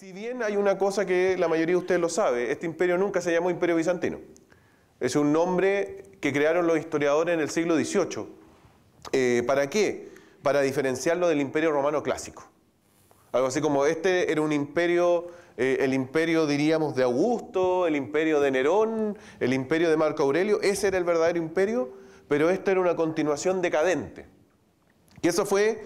Si bien hay una cosa que la mayoría de ustedes lo sabe, este imperio nunca se llamó imperio bizantino. Es un nombre que crearon los historiadores en el siglo XVIII. Eh, ¿Para qué? Para diferenciarlo del imperio romano clásico. Algo así como este era un imperio, eh, el imperio diríamos de Augusto, el imperio de Nerón, el imperio de Marco Aurelio, ese era el verdadero imperio, pero esto era una continuación decadente. Y eso fue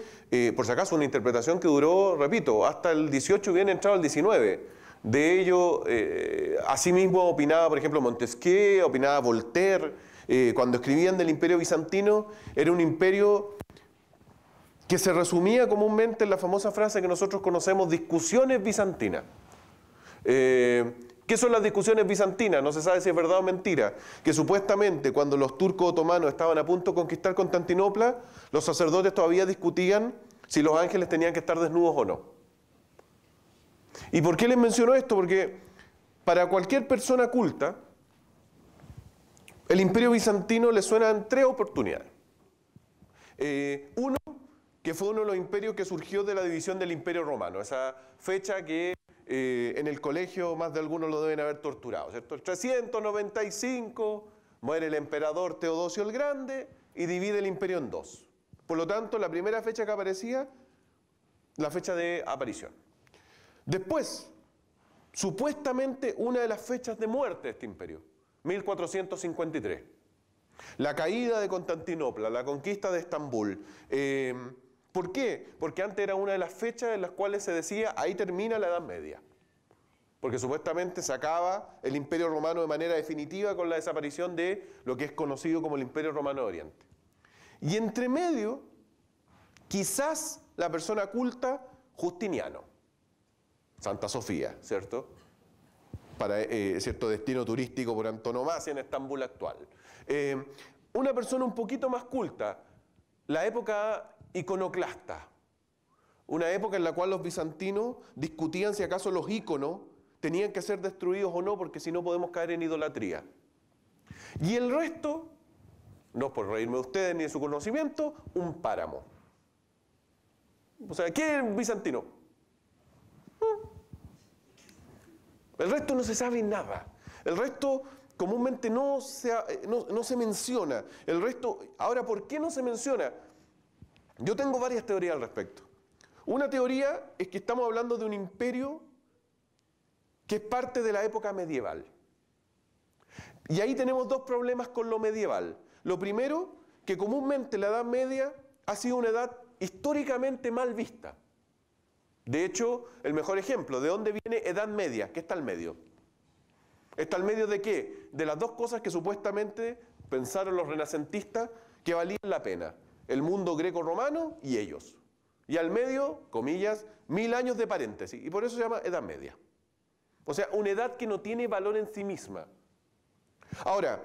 por si acaso, una interpretación que duró, repito, hasta el 18 y bien entrado el 19. De ello, eh, asimismo opinaba, por ejemplo, Montesquieu, opinaba Voltaire, eh, cuando escribían del imperio bizantino, era un imperio que se resumía comúnmente en la famosa frase que nosotros conocemos, discusiones bizantinas. Eh, ¿Qué son las discusiones bizantinas? No se sabe si es verdad o mentira. Que supuestamente cuando los turcos otomanos estaban a punto de conquistar Constantinopla, los sacerdotes todavía discutían si los ángeles tenían que estar desnudos o no. ¿Y por qué les menciono esto? Porque para cualquier persona culta, el imperio bizantino le suenan tres oportunidades. Eh, uno, que fue uno de los imperios que surgió de la división del imperio romano, esa fecha que eh, en el colegio más de algunos lo deben haber torturado, ¿cierto? El 395 muere el emperador Teodosio el Grande y divide el imperio en dos. Por lo tanto, la primera fecha que aparecía, la fecha de aparición. Después, supuestamente una de las fechas de muerte de este imperio, 1453. La caída de Constantinopla, la conquista de Estambul. Em, ¿Por qué? Porque antes era una de las fechas en las cuales se decía, ahí termina la Edad Media. Porque supuestamente se acaba el Imperio Romano de manera definitiva con la desaparición de lo que es conocido como el Imperio Romano de Oriente. Y entre medio, quizás la persona culta, Justiniano, Santa Sofía, ¿cierto? Para eh, cierto destino turístico por antonomasia en Estambul actual. Eh, una persona un poquito más culta, la época iconoclasta, una época en la cual los bizantinos discutían si acaso los íconos tenían que ser destruidos o no, porque si no podemos caer en idolatría. Y el resto no por reírme de ustedes ni de su conocimiento, un páramo. O sea, ¿qué es bizantino? Mm. El resto no se sabe nada. El resto comúnmente no se, eh, no, no se menciona. El resto, ahora, ¿por qué no se menciona? Yo tengo varias teorías al respecto. Una teoría es que estamos hablando de un imperio que es parte de la época medieval. Y ahí tenemos dos problemas con lo medieval. Lo primero, que comúnmente la Edad Media ha sido una edad históricamente mal vista. De hecho, el mejor ejemplo, ¿de dónde viene Edad Media? ¿Qué está al medio? ¿Está al medio de qué? De las dos cosas que supuestamente pensaron los renacentistas que valían la pena. El mundo greco-romano y ellos. Y al medio, comillas, mil años de paréntesis. Y por eso se llama Edad Media. O sea, una edad que no tiene valor en sí misma. Ahora,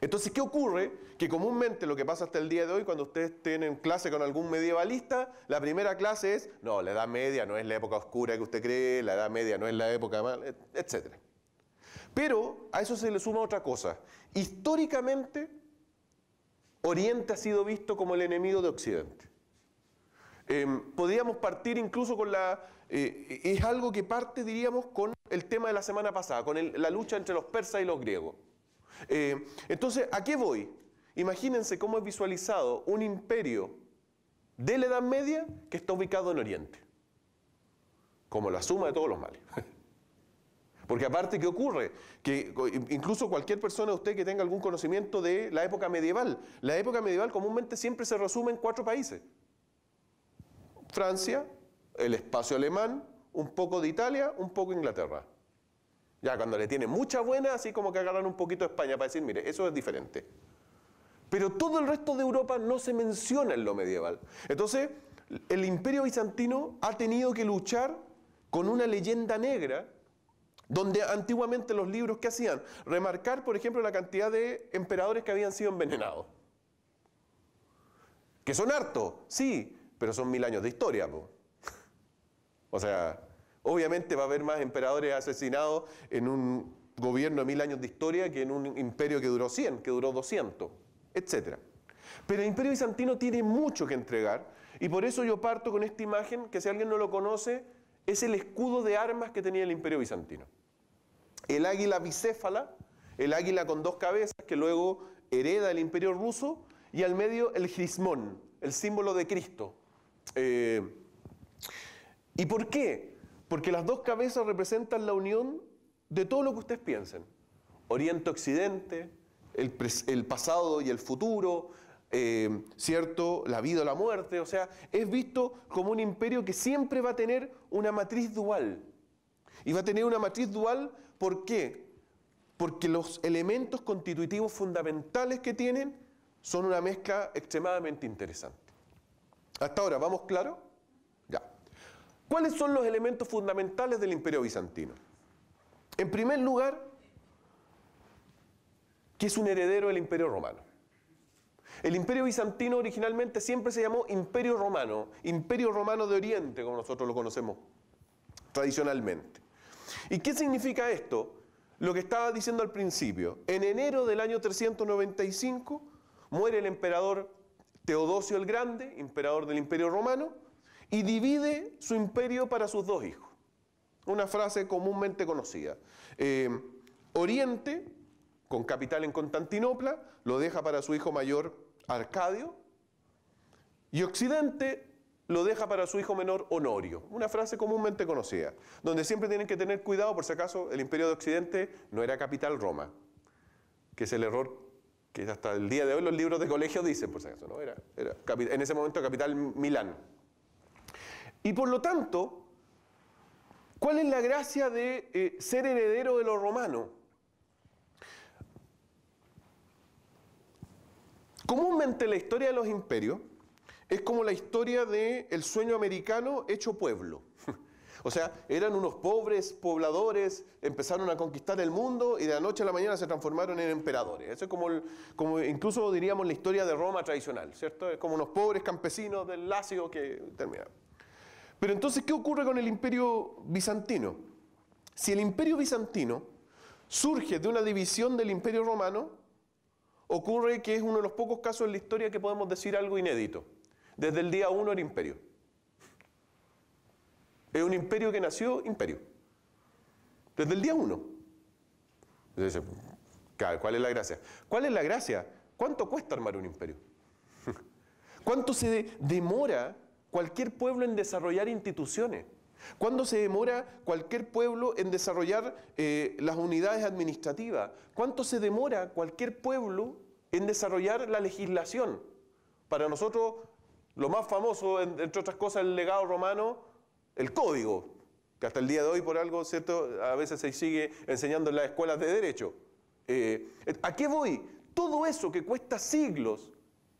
entonces, ¿qué ocurre? Que comúnmente lo que pasa hasta el día de hoy, cuando ustedes tienen clase con algún medievalista, la primera clase es, no, la Edad Media no es la época oscura que usted cree, la Edad Media no es la época mal, etc. Pero a eso se le suma otra cosa. Históricamente, Oriente ha sido visto como el enemigo de Occidente. Em, podríamos partir incluso con la... Eh, es algo que parte, diríamos, con el tema de la semana pasada, con la lucha entre los persas y los griegos. Eh, entonces, ¿a qué voy? Imagínense cómo es visualizado un imperio de la Edad Media que está ubicado en Oriente, como la suma de todos los males. Porque aparte, ¿qué ocurre? Que incluso cualquier persona de usted que tenga algún conocimiento de la época medieval, la época medieval comúnmente siempre se resume en cuatro países. Francia, el espacio alemán, un poco de Italia, un poco de Inglaterra. Ya cuando le tiene mucha buena, así como que agarran un poquito de España para decir, mire, eso es diferente. Pero todo el resto de Europa no se menciona en lo medieval. Entonces, el imperio bizantino ha tenido que luchar con una leyenda negra, donde antiguamente los libros que hacían, remarcar, por ejemplo, la cantidad de emperadores que habían sido envenenados. Que son hartos, sí, pero son mil años de historia. O sea, Obviamente va a haber más emperadores asesinados en un gobierno de mil años de historia que en un imperio que duró 100, que duró 200, etc. Pero el imperio bizantino tiene mucho que entregar y por eso yo parto con esta imagen que si alguien no lo conoce es el escudo de armas que tenía el imperio bizantino. El águila bicéfala, el águila con dos cabezas que luego hereda el imperio ruso y al medio el gismón, el símbolo de Cristo. Eh, ¿Y por qué? Porque las dos cabezas representan la unión de todo lo que ustedes piensen. Oriente-Occidente, el, pasado y el futuro, eh, ¿cierto? La vida o la muerte. O sea, es visto como un imperio que siempre va a tener una matriz dual. Y va a tener una matriz dual, ¿por qué? Porque los elementos constitutivos fundamentales que tienen son una mezcla extremadamente interesante. Hasta ahora, ¿vamos claro? ¿Cuáles son los elementos fundamentales del imperio bizantino? En primer lugar, que es un heredero del imperio romano. El imperio bizantino originalmente siempre se llamó imperio romano, imperio romano de Oriente, como nosotros lo conocemos tradicionalmente. ¿Y qué significa esto? Lo que estaba diciendo al principio. En enero del año 395 muere el emperador Teodosio el Grande, emperador del imperio romano, y divide su imperio para sus dos hijos. Una frase comúnmente conocida. Eh, Oriente, con capital en Constantinopla, lo deja para su hijo mayor Arcadio, y Occidente lo deja para su hijo menor Honorio. Una frase comúnmente conocida, donde siempre tienen que tener cuidado, por si acaso el imperio de Occidente no era capital Roma, que es el error que hasta el día de hoy los libros de colegio dicen, por si acaso, ¿no? Era, era en ese momento capital Milán. Y por lo tanto, ¿cuál es la gracia de eh, ser heredero de los romanos? Comúnmente la historia de los imperios es como la historia del el sueño americano hecho pueblo. O sea, eran unos pobres pobladores, empezaron a conquistar el mundo y de la noche a la mañana se transformaron en emperadores. Eso es como, como incluso diríamos la historia de Roma tradicional, ¿cierto? Es como unos pobres campesinos del Lacio que terminaron. Pero entonces, ¿qué ocurre con el imperio bizantino? Si el imperio bizantino surge de una división del imperio romano, ocurre que es uno de los pocos casos en la historia que podemos decir algo inédito. Desde el día uno era imperio. Es un imperio que nació imperio. Desde el día uno. Entonces, ¿Cuál es la gracia? ¿Cuál es la gracia? ¿Cuánto cuesta armar un imperio? ¿Cuánto se demora cualquier pueblo en desarrollar instituciones? ¿Cuándo se demora cualquier pueblo en desarrollar eh, las unidades administrativas? ¿Cuánto se demora cualquier pueblo en desarrollar la legislación? Para nosotros, lo más famoso, entre otras cosas, el legado romano, el código, que hasta el día de hoy, por algo, ¿cierto? A veces se sigue enseñando en las escuelas de derecho. Eh, ¿A qué voy? Todo eso que cuesta siglos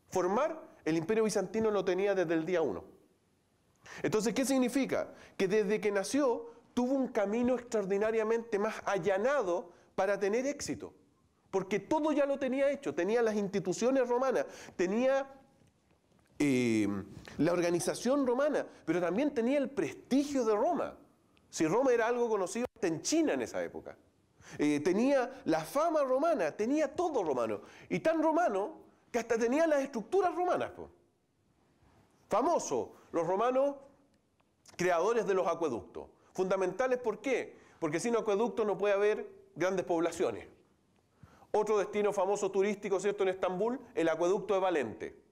formar, el imperio bizantino lo tenía desde el día uno. Entonces, ¿qué significa? Que desde que nació tuvo un camino extraordinariamente más allanado para tener éxito. Porque todo ya lo tenía hecho, tenía las instituciones romanas, tenía eh, la organización romana, pero también tenía el prestigio de Roma. Si Roma era algo conocido hasta en China en esa época. Eh, tenía la fama romana, tenía todo romano. Y tan romano que hasta tenía las estructuras romanas famoso, los romanos, creadores de los acueductos. Fundamentales, ¿por qué? Porque sin acueducto no puede haber grandes poblaciones. Otro destino famoso turístico, ¿cierto?, en Estambul, el acueducto de Valente.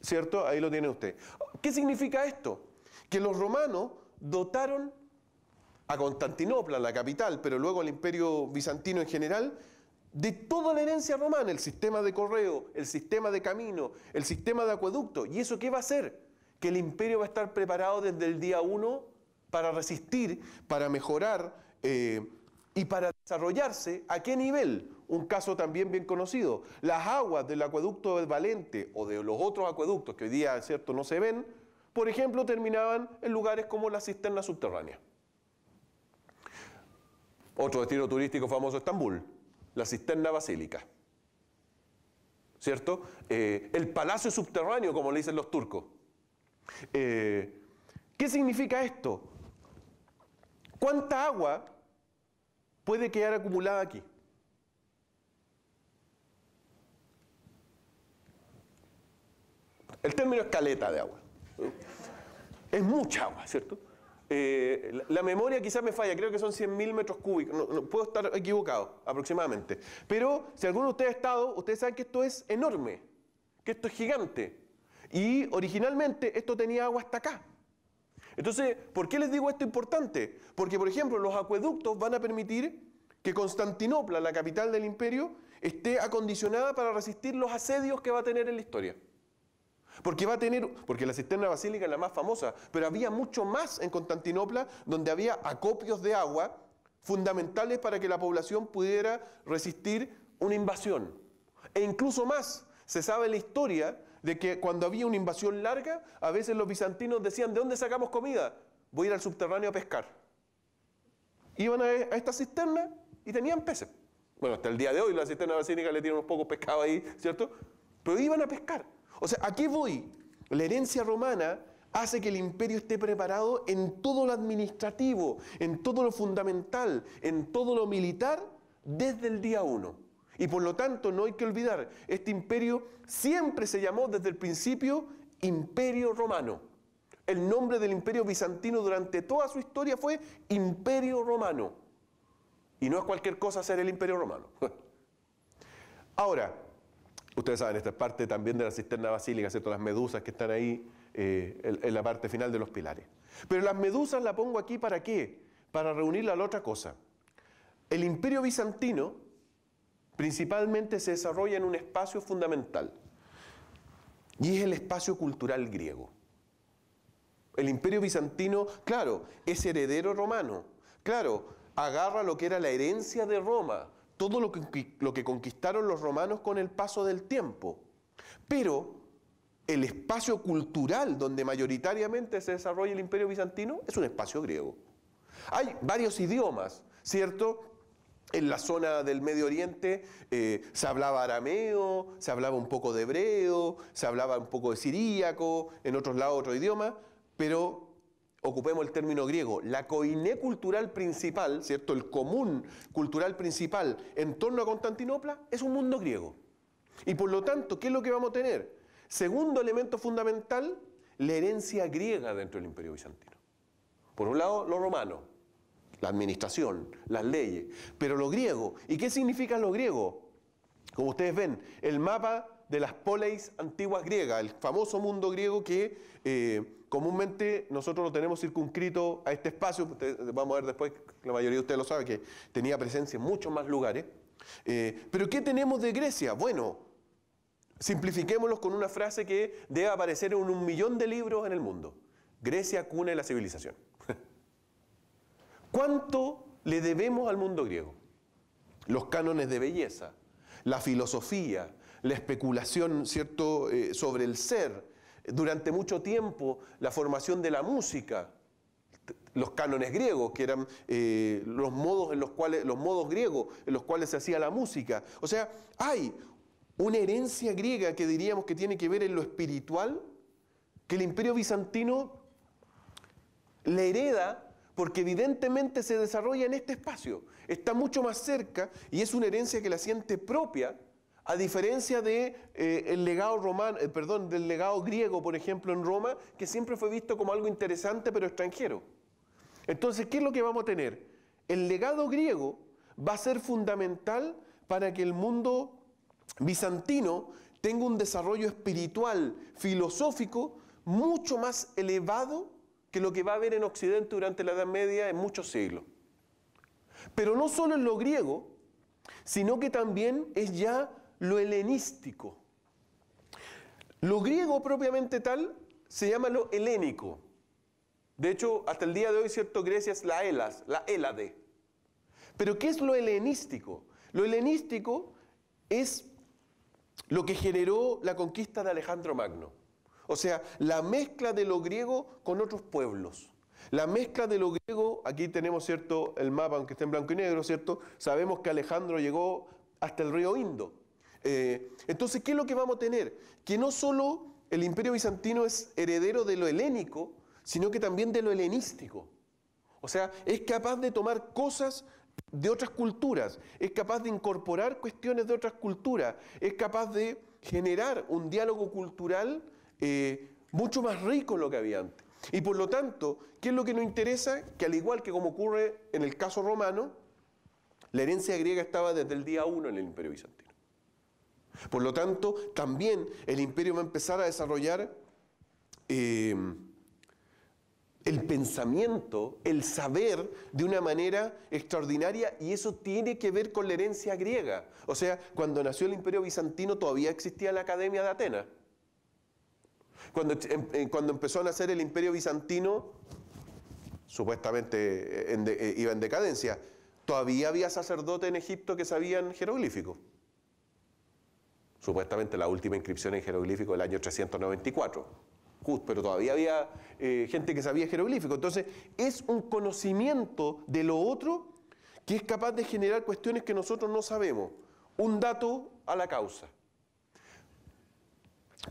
¿Cierto? Ahí lo tiene usted. ¿Qué significa esto? Que los romanos dotaron a Constantinopla, la capital, pero luego al imperio bizantino en general, de toda la herencia romana, el sistema de correo, el sistema de camino, el sistema de acueducto. ¿Y eso qué va a hacer? Que el imperio va a estar preparado desde el día uno para resistir, para mejorar eh, y para desarrollarse. ¿A qué nivel? Un caso también bien conocido. Las aguas del acueducto del Valente o de los otros acueductos que hoy día, cierto, no se ven, por ejemplo, terminaban en lugares como la cisterna subterránea. Otro destino turístico famoso, Estambul la cisterna basílica. ¿Cierto? Eh, el palacio subterráneo, como le dicen los turcos. Eh, ¿Qué significa esto? ¿Cuánta agua puede quedar acumulada aquí? El término es caleta de agua. Es mucha agua, ¿cierto? Eh, la, memoria quizás me falla, creo que son 100.000 metros cúbicos, no, puedo estar equivocado aproximadamente. Pero si alguno de ustedes ha estado, ustedes saben que esto es enorme, que esto es gigante. Y originalmente esto tenía agua hasta acá. Entonces, ¿por qué les digo esto importante? Porque, por ejemplo, los acueductos van a permitir que Constantinopla, la capital del imperio, esté acondicionada para resistir los asedios que va a tener en la historia. Porque va a tener, porque la cisterna basílica es la más famosa, pero había mucho más en Constantinopla donde había acopios de agua fundamentales para que la población pudiera resistir una invasión. E incluso más, se sabe la historia de que cuando había una invasión larga, a veces los bizantinos decían, ¿de dónde sacamos comida? Voy a ir al subterráneo a pescar. Iban a, esta cisterna y tenían peces. Bueno, hasta el día de hoy la cisterna basílica le tiene unos pocos pescados ahí, ¿cierto? Pero iban a pescar o sea, aquí voy? La herencia romana hace que el imperio esté preparado en todo lo administrativo, en todo lo fundamental, en todo lo militar, desde el día uno. Y por lo tanto no hay que olvidar, este imperio siempre se llamó desde el principio imperio romano. El nombre del imperio bizantino durante toda su historia fue imperio romano. Y no es cualquier cosa ser el imperio romano. Ahora, Ustedes saben, esta es parte también de la cisterna basílica, ¿cierto? Las medusas que están ahí eh, en, la parte final de los pilares. Pero las medusas las pongo aquí para qué? Para reunirla a la otra cosa. El imperio bizantino principalmente se desarrolla en un espacio fundamental y es el espacio cultural griego. El imperio bizantino, claro, es heredero romano, claro, agarra lo que era la herencia de Roma, todo lo que, lo que conquistaron los romanos con el paso del tiempo. Pero el espacio cultural donde mayoritariamente se desarrolla el imperio bizantino es un espacio griego. Hay varios idiomas, ¿cierto? En la zona del Medio Oriente eh, se hablaba arameo, se hablaba un poco de hebreo, se hablaba un poco de siríaco, en otros lados otro idioma, pero ocupemos el término griego, la coiné cultural principal, ¿cierto? El común cultural principal en torno a Constantinopla es un mundo griego. Y por lo tanto, ¿qué es lo que vamos a tener? Segundo elemento fundamental, la herencia griega dentro del Imperio Bizantino. Por un lado, los romanos, la administración, las leyes, pero lo griego. ¿Y qué significa lo griego? Como ustedes ven, el mapa de las poleis antiguas griegas, el famoso mundo griego que eh, comúnmente nosotros lo tenemos circunscrito a este espacio, vamos a ver después, la mayoría de ustedes lo sabe, que tenía presencia en muchos más lugares. Eh, pero ¿qué tenemos de Grecia? Bueno, simplifiquémoslo con una frase que debe aparecer en un millón de libros en el mundo. Grecia cuna de la civilización. ¿Cuánto le debemos al mundo griego? Los cánones de belleza, la filosofía, la especulación ¿cierto? Eh, sobre el ser, durante mucho tiempo la formación de la música, los cánones griegos, que eran eh, los modos en los cuales, los modos griegos en los cuales se hacía la música. O sea, hay una herencia griega que diríamos que tiene que ver en lo espiritual, que el imperio bizantino le hereda porque evidentemente se desarrolla en este espacio, está mucho más cerca y es una herencia que la siente propia a diferencia de, eh, legado romano, eh, perdón, del legado griego, por ejemplo, en Roma, que siempre fue visto como algo interesante pero extranjero. Entonces, ¿qué es lo que vamos a tener? El legado griego va a ser fundamental para que el mundo bizantino tenga un desarrollo espiritual, filosófico, mucho más elevado que lo que va a haber en Occidente durante la Edad Media en muchos siglos. Pero no solo en lo griego, sino que también es ya lo helenístico. Lo griego propiamente tal se llama lo helénico. De hecho, hasta el día de hoy, cierto, Grecia es la Elas, la Elade. Pero ¿qué es lo helenístico? Lo helenístico es lo que generó la conquista de Alejandro Magno. O sea, la mezcla de lo griego con otros pueblos. La mezcla de lo griego, aquí tenemos cierto el mapa, aunque esté en blanco y negro, ¿cierto? Sabemos que Alejandro llegó hasta el río Indo. Eh, entonces, ¿qué es lo que vamos a tener? Que no solo el imperio bizantino es heredero de lo helénico, sino que también de lo helenístico. O sea, es capaz de tomar cosas de otras culturas, es capaz de incorporar cuestiones de otras culturas, es capaz de generar un diálogo cultural eh, mucho más rico lo que había antes. Y por lo tanto, ¿qué es lo que nos interesa? Que al igual que como ocurre en el caso romano, la herencia griega estaba desde el día 1 en el imperio bizantino. Por lo tanto, también el imperio va a empezar a desarrollar em, el pensamiento, el saber de una manera extraordinaria y eso tiene que ver con la herencia griega. O sea, cuando nació el imperio bizantino todavía existía la Academia de Atenas. Cuando, em, eh, empezó a nacer el imperio bizantino, supuestamente eh, eh, iba en decadencia, todavía había sacerdotes en Egipto que sabían jeroglíficos. Supuestamente la última inscripción en jeroglífico del año 394. pero todavía había eh, gente que sabía jeroglífico. Entonces, es un conocimiento de lo otro que es capaz de generar cuestiones que nosotros no sabemos. Un dato a la causa.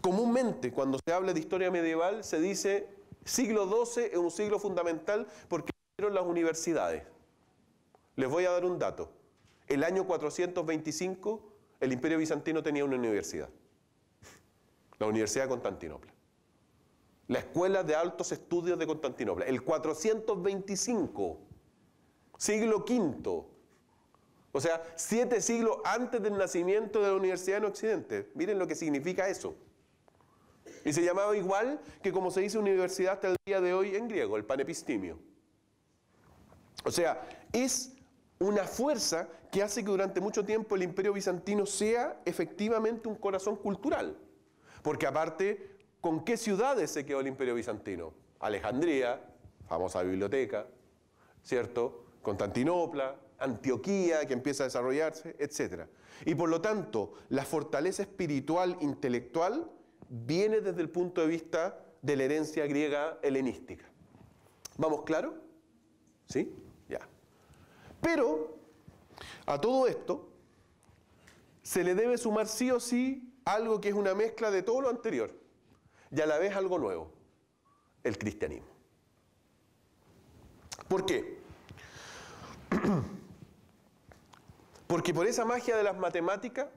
Comúnmente, cuando se habla de historia medieval, se dice siglo XII es un siglo fundamental porque fueron las universidades. Les voy a dar un dato. El año 425 el imperio bizantino tenía una universidad, la Universidad de Constantinopla. La Escuela de Altos Estudios de Constantinopla, el 425, siglo V, o sea, siete siglos antes del nacimiento de la universidad en Occidente. Miren lo que significa eso. Y se llamaba igual que como se dice universidad hasta el día de hoy en griego, el panepistimio. O sea, es una fuerza que hace que durante mucho tiempo el imperio bizantino sea efectivamente un corazón cultural. Porque aparte, ¿con qué ciudades se quedó el imperio bizantino? Alejandría, famosa biblioteca, ¿cierto? Constantinopla, Antioquía, que empieza a desarrollarse, etc. Y por lo tanto, la fortaleza espiritual, intelectual, viene desde el punto de vista de la herencia griega helenística. ¿Vamos claro? ¿Sí? Pero a todo esto se le debe sumar sí o sí algo que es una mezcla de todo lo anterior y a la vez algo nuevo, el cristianismo. ¿Por qué? Porque por esa magia de las matemáticas,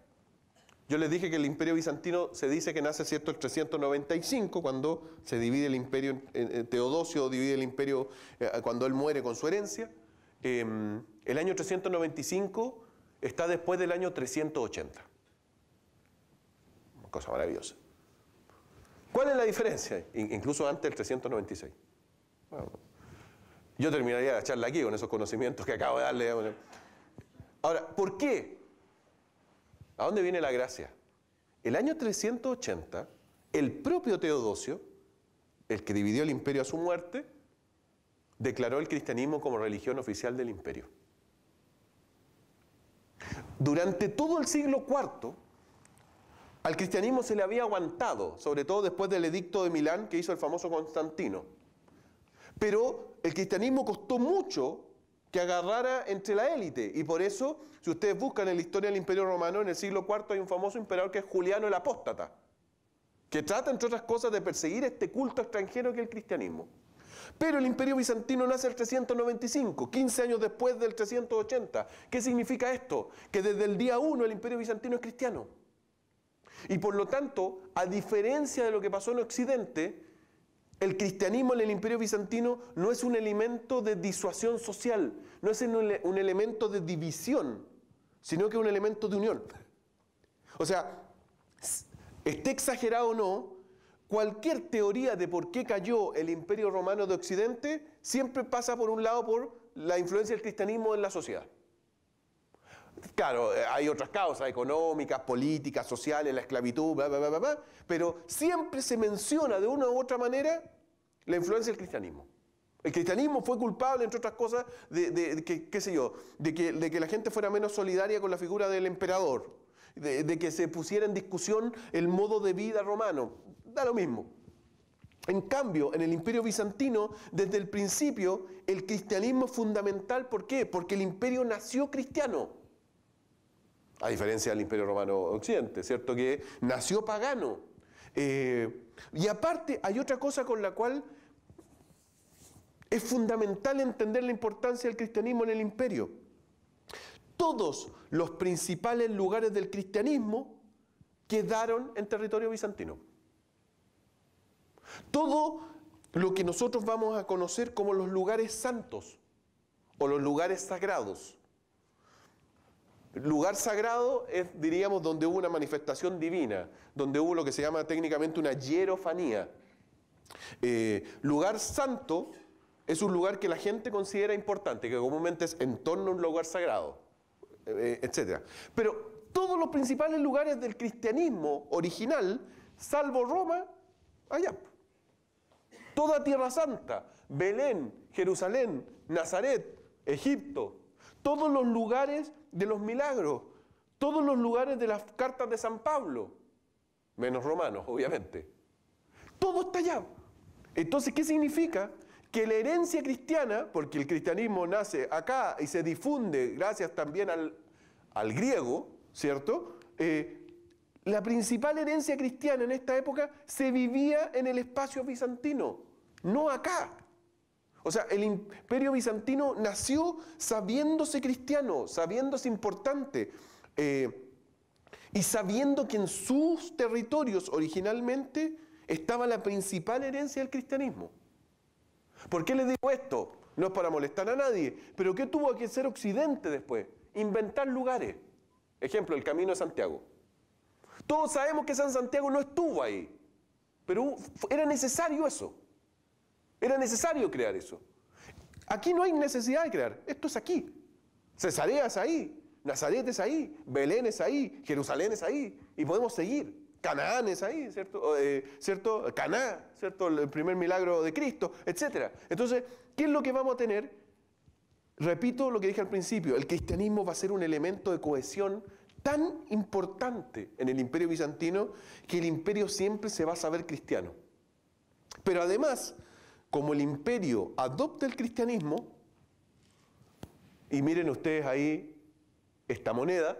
yo les dije que el imperio bizantino se dice que nace, ¿cierto?, el 395, cuando se divide el imperio, Teodosio divide el imperio, eh, cuando él muere con su herencia. Em, el año 395 está después del año 380. Una cosa maravillosa. ¿Cuál es la diferencia? Incluso antes del 396. yo terminaría la charla aquí con esos conocimientos que acabo de darle. Ahora, ¿por qué? ¿A dónde viene la gracia? El año 380, el propio Teodosio, el que dividió el imperio a su muerte, declaró el cristianismo como religión oficial del imperio. Durante todo el siglo IV, al cristianismo se le había aguantado, sobre todo después del edicto de Milán que hizo el famoso Constantino. Pero el cristianismo costó mucho que agarrara entre la élite. Y por eso, si ustedes buscan en la historia del Imperio Romano, en el siglo IV hay un famoso emperador que es Juliano el Apóstata, que trata, entre otras cosas, de perseguir este culto extranjero que es el cristianismo. Pero el imperio bizantino nace el 395, 15 años después del 380. ¿Qué significa esto? Que desde el día 1 el imperio bizantino es cristiano. Y por lo tanto, a diferencia de lo que pasó en Occidente, el cristianismo en el imperio bizantino no es un elemento de disuasión social, no es un elemento de división, sino que es un elemento de unión. O sea, esté exagerado o no, cualquier teoría de por qué cayó el imperio romano de Occidente siempre pasa por un lado por la influencia del cristianismo en la sociedad. Claro, eh, hay otras causas económicas, políticas, sociales, la esclavitud, bla, bla, bla, pero siempre se menciona de una u otra manera la influencia del cristianismo. El cristianismo fue culpable, entre otras cosas, de, que, qué sé yo, de que, la gente fuera menos solidaria con la figura del emperador, de, que se pusiera en discusión el modo de vida romano lo mismo. En cambio, en el imperio bizantino, desde el principio, el cristianismo es fundamental. ¿Por qué? Porque el imperio nació cristiano. A diferencia del imperio romano occidente, ¿cierto? Que nació pagano. Eh, y aparte, hay otra cosa con la cual es fundamental entender la importancia del cristianismo en el imperio. Todos los principales lugares del cristianismo quedaron en territorio bizantino. Todo lo que nosotros vamos a conocer como los lugares santos o los lugares sagrados. Lugar sagrado es, diríamos, donde hubo una manifestación divina, donde hubo lo que se llama técnicamente una hierofanía. Eh, lugar santo es un lugar que la gente considera importante, que comúnmente es en torno a un lugar sagrado, eh, eh, etc. Pero todos los principales lugares del cristianismo original, salvo Roma, allá. Toda Tierra Santa, Belén, Jerusalén, Nazaret, Egipto, todos los lugares de los milagros, todos los lugares de las cartas de San Pablo, menos romanos, obviamente. Todo está allá. Entonces, ¿qué significa? Que la herencia cristiana, porque el cristianismo nace acá y se difunde gracias también al, griego, ¿cierto? Eh, la principal herencia cristiana en esta época se vivía en el espacio bizantino no acá. O sea, el imperio bizantino nació sabiéndose cristiano, sabiéndose importante. Eh, y sabiendo que en sus territorios originalmente estaba la principal herencia del cristianismo. ¿Por qué les digo esto? No es para molestar a nadie, pero ¿qué tuvo que hacer Occidente después? Inventar lugares. Ejemplo, el Camino de Santiago. Todos sabemos que San Santiago no estuvo ahí, pero era necesario eso. Era necesario crear eso. Aquí no hay necesidad de crear, esto es aquí. Cesarea es ahí, Nazaret es ahí, Belén es ahí, Jerusalén es ahí, y podemos seguir. Canaán es ahí, ¿cierto? Eh, ¿cierto? Caná, ¿cierto? El primer milagro de Cristo, etc. Entonces, ¿qué es lo que vamos a tener? Repito lo que dije al principio, el cristianismo va a ser un elemento de cohesión tan importante en el imperio bizantino que el imperio siempre se va a saber cristiano. Pero además como el imperio adopta el cristianismo, y miren ustedes ahí esta moneda,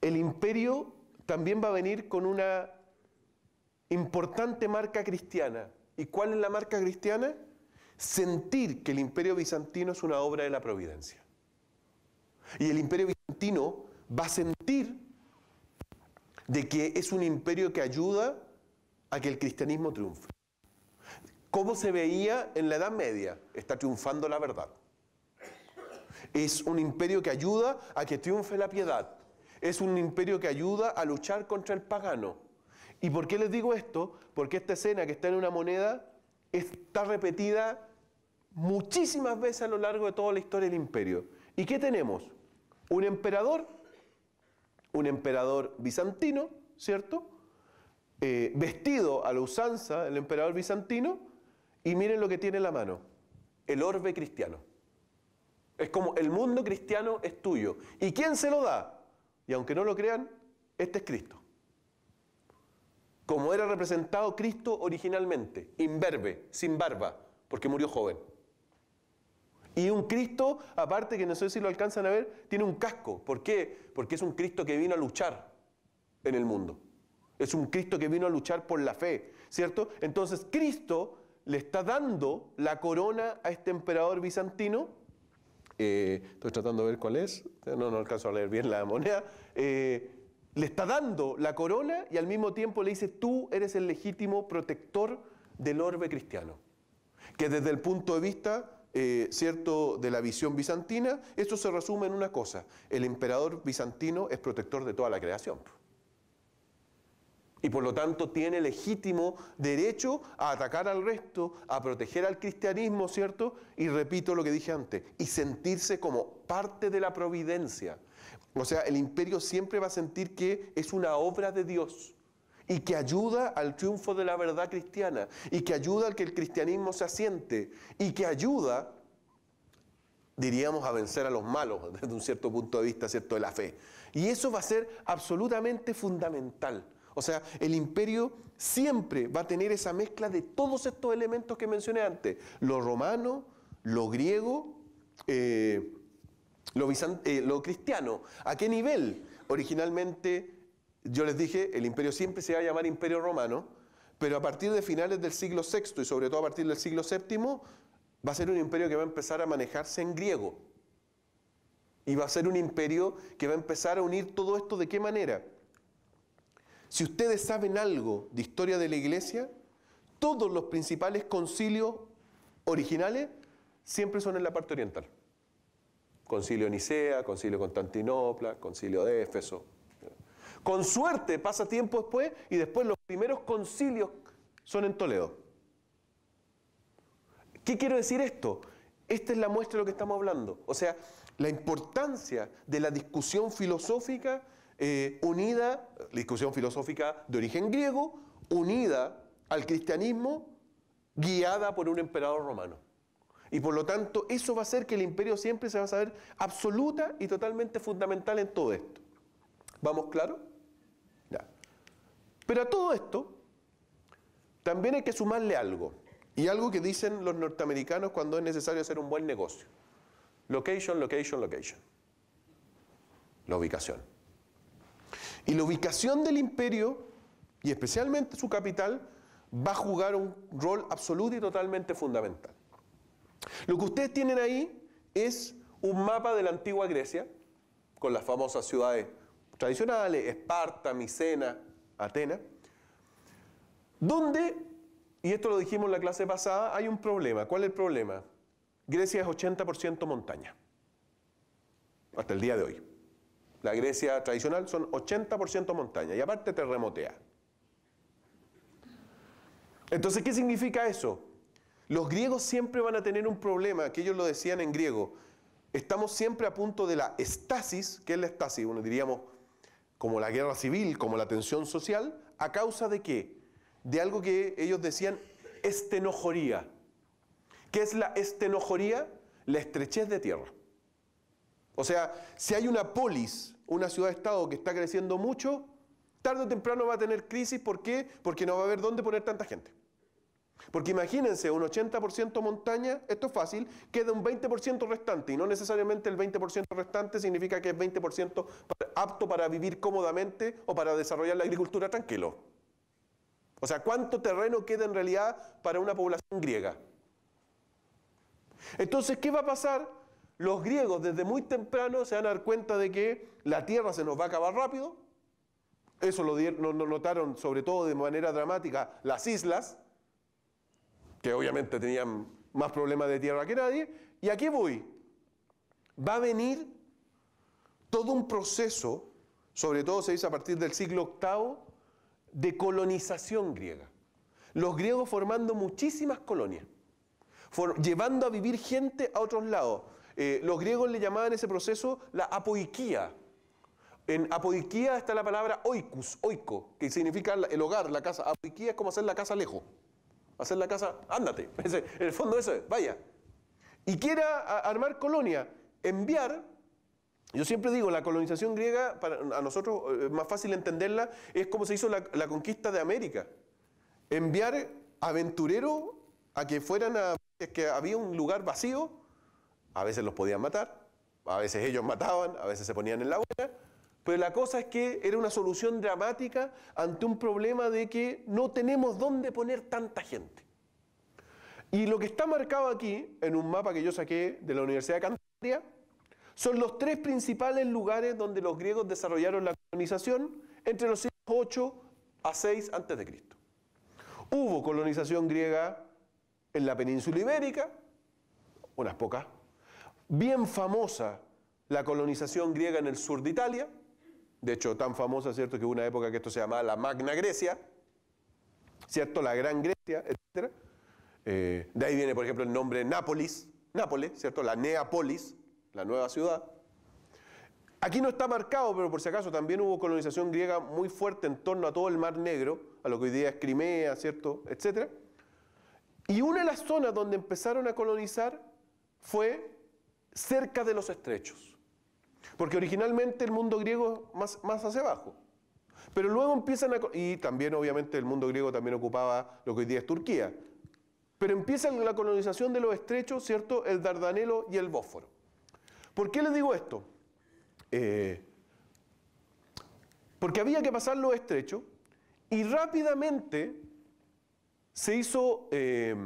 el imperio también va a venir con una importante marca cristiana. ¿Y cuál es la marca cristiana? Sentir que el imperio bizantino es una obra de la providencia. Y el imperio bizantino va a sentir de que es un imperio que ayuda a que el cristianismo triunfe cómo se veía en la Edad Media, está triunfando la verdad. Es un imperio que ayuda a que triunfe la piedad. Es un imperio que ayuda a luchar contra el pagano. ¿Y por qué les digo esto? Porque esta escena que está en una moneda está repetida muchísimas veces a lo largo de toda la historia del imperio. ¿Y qué tenemos? Un emperador, un emperador bizantino, ¿cierto? Eh, vestido a la usanza del emperador bizantino, y miren lo que tiene en la mano, el orbe cristiano. Es como el mundo cristiano es tuyo. ¿Y quién se lo da? Y aunque no lo crean, este es Cristo. Como era representado Cristo originalmente, imberbe, sin barba, porque murió joven. Y un Cristo, aparte que no sé si lo alcanzan a ver, tiene un casco. ¿Por qué? Porque es un Cristo que vino a luchar en el mundo. Es un Cristo que vino a luchar por la fe, ¿cierto? Entonces Cristo le está dando la corona a este emperador bizantino. Eh, estoy tratando de ver cuál es, no, no alcanzo a leer bien la moneda. Eh, le está dando la corona y al mismo tiempo le dice, tú eres el legítimo protector del orbe cristiano. Que desde el punto de vista, eh, cierto, de la visión bizantina, esto se resume en una cosa, el emperador bizantino es protector de toda la creación. Y por lo tanto tiene legítimo derecho a atacar al resto, a proteger al cristianismo, ¿cierto? Y repito lo que dije antes, y sentirse como parte de la providencia. O sea, el imperio siempre va a sentir que es una obra de Dios y que ayuda al triunfo de la verdad cristiana y que ayuda al que el cristianismo se asiente y que ayuda diríamos, a vencer a los malos desde un cierto punto de vista, ¿cierto?, de la fe. Y eso va a ser absolutamente fundamental. O sea, el imperio siempre va a tener esa mezcla de todos estos elementos que mencioné antes. Lo romano, lo griego, eh, lo, eh, lo cristiano. ¿A qué nivel? Originalmente, yo les dije, el imperio siempre se va a llamar imperio romano, pero a partir de finales del siglo VI y sobre todo a partir del siglo VII, va a ser un imperio que va a empezar a manejarse en griego. Y va a ser un imperio que va a empezar a unir todo esto de qué manera? Si ustedes saben algo de historia de la iglesia, todos los principales concilios originales siempre son en la parte oriental. Concilio Nicea, Concilio Constantinopla, Concilio de Éfeso. Con suerte pasa tiempo después y después los primeros concilios son en Toledo. ¿Qué quiero decir esto? Esta es la muestra de lo que estamos hablando. O sea, la importancia de la discusión filosófica eh, unida, la discusión filosófica de origen griego, unida al cristianismo, guiada por un emperador romano. Y por lo tanto, eso va a hacer que el imperio siempre se va a saber absoluta y totalmente fundamental en todo esto. ¿Vamos claro? Ya. Pero a todo esto, también hay que sumarle algo. Y algo que dicen los norteamericanos cuando es necesario hacer un buen negocio. Location, location, location. La ubicación. Y la ubicación del imperio, y especialmente su capital, va a jugar un rol absoluto y totalmente fundamental. Lo que ustedes tienen ahí es un mapa de la antigua Grecia, con las famosas ciudades tradicionales, Esparta, Micena, Atenas, donde, y esto lo dijimos en la clase pasada, hay un problema. ¿Cuál es el problema? Grecia es 80% montaña, hasta el día de hoy. La Grecia tradicional son 80% montaña y aparte terremotea. Entonces, ¿qué significa eso? Los griegos siempre van a tener un problema, que ellos lo decían en griego. Estamos siempre a punto de la estasis, que es la estasis, bueno, diríamos como la guerra civil, como la tensión social, a causa de qué? De algo que ellos decían estenojoría. ¿Qué es la estenojoría? La estrechez de tierra. O sea, si hay una polis, una ciudad-estado que está creciendo mucho, tarde o temprano va a tener crisis. ¿Por qué? Porque no va a haber dónde poner tanta gente. Porque imagínense, un 80% montaña, esto es fácil, queda un 20% restante. Y no necesariamente el 20% restante significa que es 20% apto para vivir cómodamente o para desarrollar la agricultura tranquilo. O sea, ¿cuánto terreno queda en realidad para una población griega? Entonces, ¿qué va a pasar los griegos desde muy temprano se van a dar cuenta de que la tierra se nos va a acabar rápido. Eso lo, notaron sobre todo de manera dramática las islas, que obviamente tenían más problemas de tierra que nadie. ¿Y aquí voy? Va a venir todo un proceso, sobre todo se dice a partir del siglo VIII, de colonización griega. Los griegos formando muchísimas colonias, llevando a vivir gente a otros lados. Eh, los griegos le llamaban ese proceso la apoikía. En apoikía está la palabra oikus, oiko, que significa el hogar, la casa. Apoikía es como hacer la casa lejos. Hacer la casa, ándate. en el fondo eso es, vaya. Y quiera armar colonia, enviar yo siempre digo, la colonización griega, para a nosotros eh, más fácil entenderla, es como se hizo la, conquista de América. Enviar aventureros a que fueran a... que había un lugar vacío a veces los podían matar, a veces ellos mataban, a veces se ponían en la huella, pero la cosa es que era una solución dramática ante un problema de que no tenemos dónde poner tanta gente. Y lo que está marcado aquí, en un mapa que yo saqué de la Universidad de Cantabria, son los tres principales lugares donde los griegos desarrollaron la colonización entre los siglos 8 a 6 a.C. Hubo colonización griega en la península ibérica, unas pocas bien famosa la colonización griega en el sur de Italia, de hecho tan famosa, ¿cierto?, que hubo una época que esto se llamaba la Magna Grecia, ¿cierto?, la Gran Grecia, etc. Eh, de ahí viene, por ejemplo, el nombre Nápoles, Nápoles, ¿cierto?, la Neapolis, la nueva ciudad. Aquí no está marcado, pero por si acaso también hubo colonización griega muy fuerte en torno a todo el Mar Negro, a lo que hoy día es Crimea, ¿cierto?, etc. Y una de las zonas donde empezaron a colonizar fue cerca de los estrechos. Porque originalmente el mundo griego más, más hacia abajo. Pero luego empiezan a... Y también obviamente el mundo griego también ocupaba lo que hoy día es Turquía. Pero empiezan la colonización de los estrechos, ¿cierto? El Dardanelo y el Bósforo. ¿Por qué les digo esto? Eh, porque había que pasar los estrechos y rápidamente se hizo... Eh,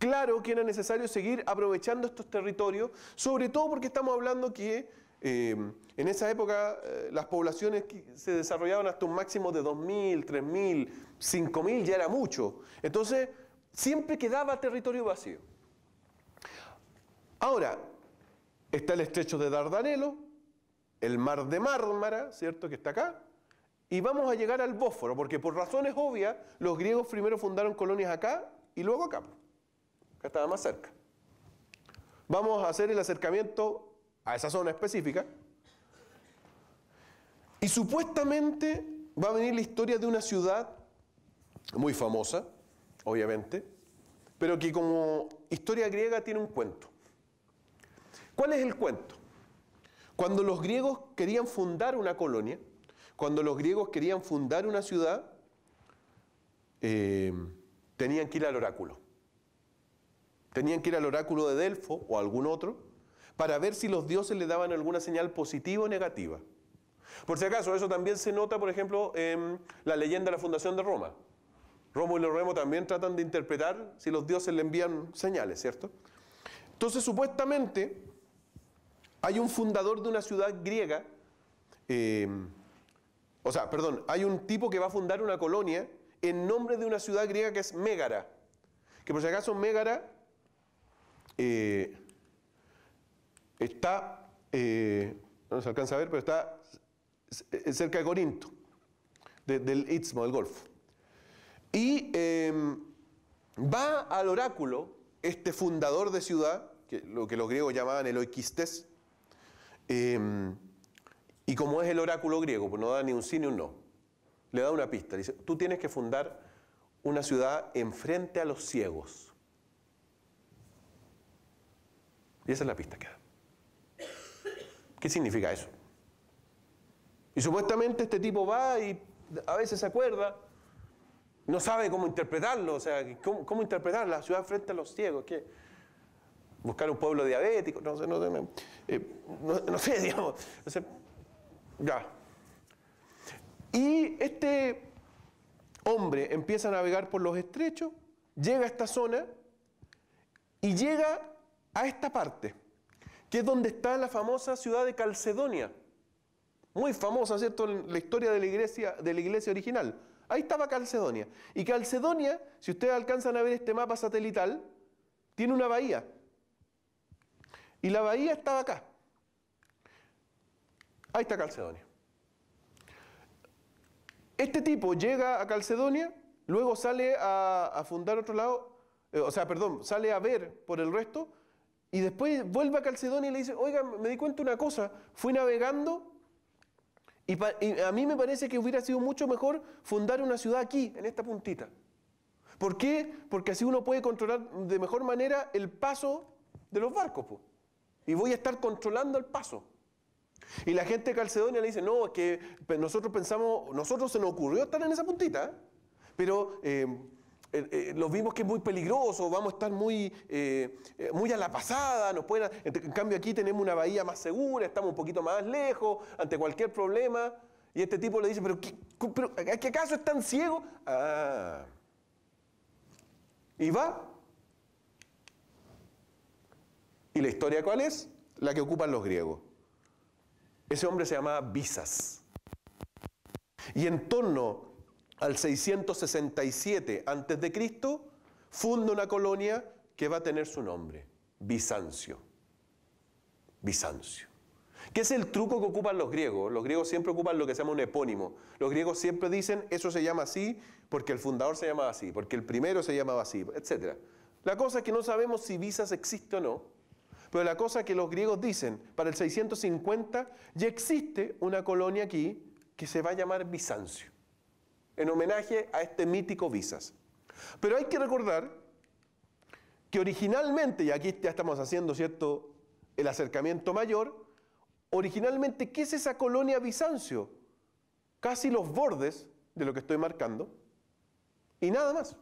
claro que era necesario seguir aprovechando estos territorios, sobre todo porque estamos hablando que eh, en esa época eh, las poblaciones se desarrollaban hasta un máximo de 2.000, 3.000, 5.000, ya era mucho. Entonces, siempre quedaba territorio vacío. Ahora, está el estrecho de Dardanelo, el mar de Mármara, ¿cierto? Que está acá. Y vamos a llegar al Bósforo, porque por razones obvias, los griegos primero fundaron colonias acá y luego acá que estaba más cerca. Vamos a hacer el acercamiento a esa zona específica. Y supuestamente va a venir la historia de una ciudad muy famosa, obviamente, pero que como historia griega tiene un cuento. ¿Cuál es el cuento? Cuando los griegos querían fundar una colonia, cuando los griegos querían fundar una ciudad, eh, tenían que ir al oráculo. Tenían que ir al oráculo de Delfo o algún otro para ver si los dioses le daban alguna señal positiva o negativa. Por si acaso, eso también se nota, por ejemplo, en la leyenda de la fundación de Roma. Romo y Remo también tratan de interpretar si los dioses le envían señales, ¿cierto? Entonces, supuestamente, hay un fundador de una ciudad griega, em, o sea, perdón, hay un tipo que va a fundar una colonia en nombre de una ciudad griega que es Mégara. Que por si acaso Megara eh, está, eh, no se alcanza a ver, pero está cerca de Corinto, del Istmo, del Golfo. Y em, va al oráculo este fundador de ciudad, que, lo que los griegos llamaban el oikistes, em, y como es el oráculo griego, pues no da ni un sí ni un no, le da una pista, le dice, tú tienes que fundar una ciudad enfrente a los ciegos Y esa es la pista que da. ¿Qué significa eso? Y supuestamente este tipo va y a veces se acuerda, no sabe cómo interpretarlo, o sea, cómo, interpretar la ciudad frente a los ciegos, que buscar un pueblo diabético, no sé, no sé, eh, no, sé digamos, ya. Y este hombre empieza a navegar por los estrechos, llega a esta zona y llega a esta parte, que es donde está la famosa ciudad de Calcedonia, muy famosa, ¿cierto?, en la historia de la iglesia, de la iglesia original. Ahí estaba Calcedonia. Y Calcedonia, si ustedes alcanzan a ver este mapa satelital, tiene una bahía. Y la bahía estaba acá. Ahí está Calcedonia. Este tipo llega a Calcedonia, luego sale a, fundar otro lado, eh, o sea, perdón, sale a ver por el resto, y después vuelve a Calcedonia y le dice, oiga, me di cuenta una cosa, fui navegando y, a mí me parece que hubiera sido mucho mejor fundar una ciudad aquí, en esta puntita. ¿Por qué? Porque así uno puede controlar de mejor manera el paso de los barcos. Y voy a estar controlando el paso. Y la gente de Calcedonia le dice, no, es que nosotros pensamos, nosotros se nos ocurrió estar en esa puntita, pero... Eh, eh, eh, los vimos que es muy peligroso, vamos a estar muy, eh, muy a la pasada, nos pueden, en cambio aquí tenemos una bahía más segura, estamos un poquito más lejos, ante cualquier problema, y este tipo le dice, pero, ¿qué, acaso es tan ciego? Ah. Y va. ¿Y la historia cuál es? La que ocupan los griegos. Ese hombre se llamaba Visas. Y en torno al 667 a.C., funda una colonia que va a tener su nombre, Bizancio. Bizancio. ¿Qué es el truco que ocupan los griegos? Los griegos siempre ocupan lo que se llama un epónimo. Los griegos siempre dicen, eso se llama así porque el fundador se llamaba así, porque el primero se llamaba así, etc. La cosa es que no sabemos si Bizas existe o no, pero la cosa es que los griegos dicen, para el 650 ya existe una colonia aquí que se va a llamar Bizancio en homenaje a este mítico Visas. Pero hay que recordar que originalmente, y aquí ya estamos haciendo cierto el acercamiento mayor, originalmente, ¿qué es esa colonia Bizancio? Casi los bordes de lo que estoy marcando y nada más.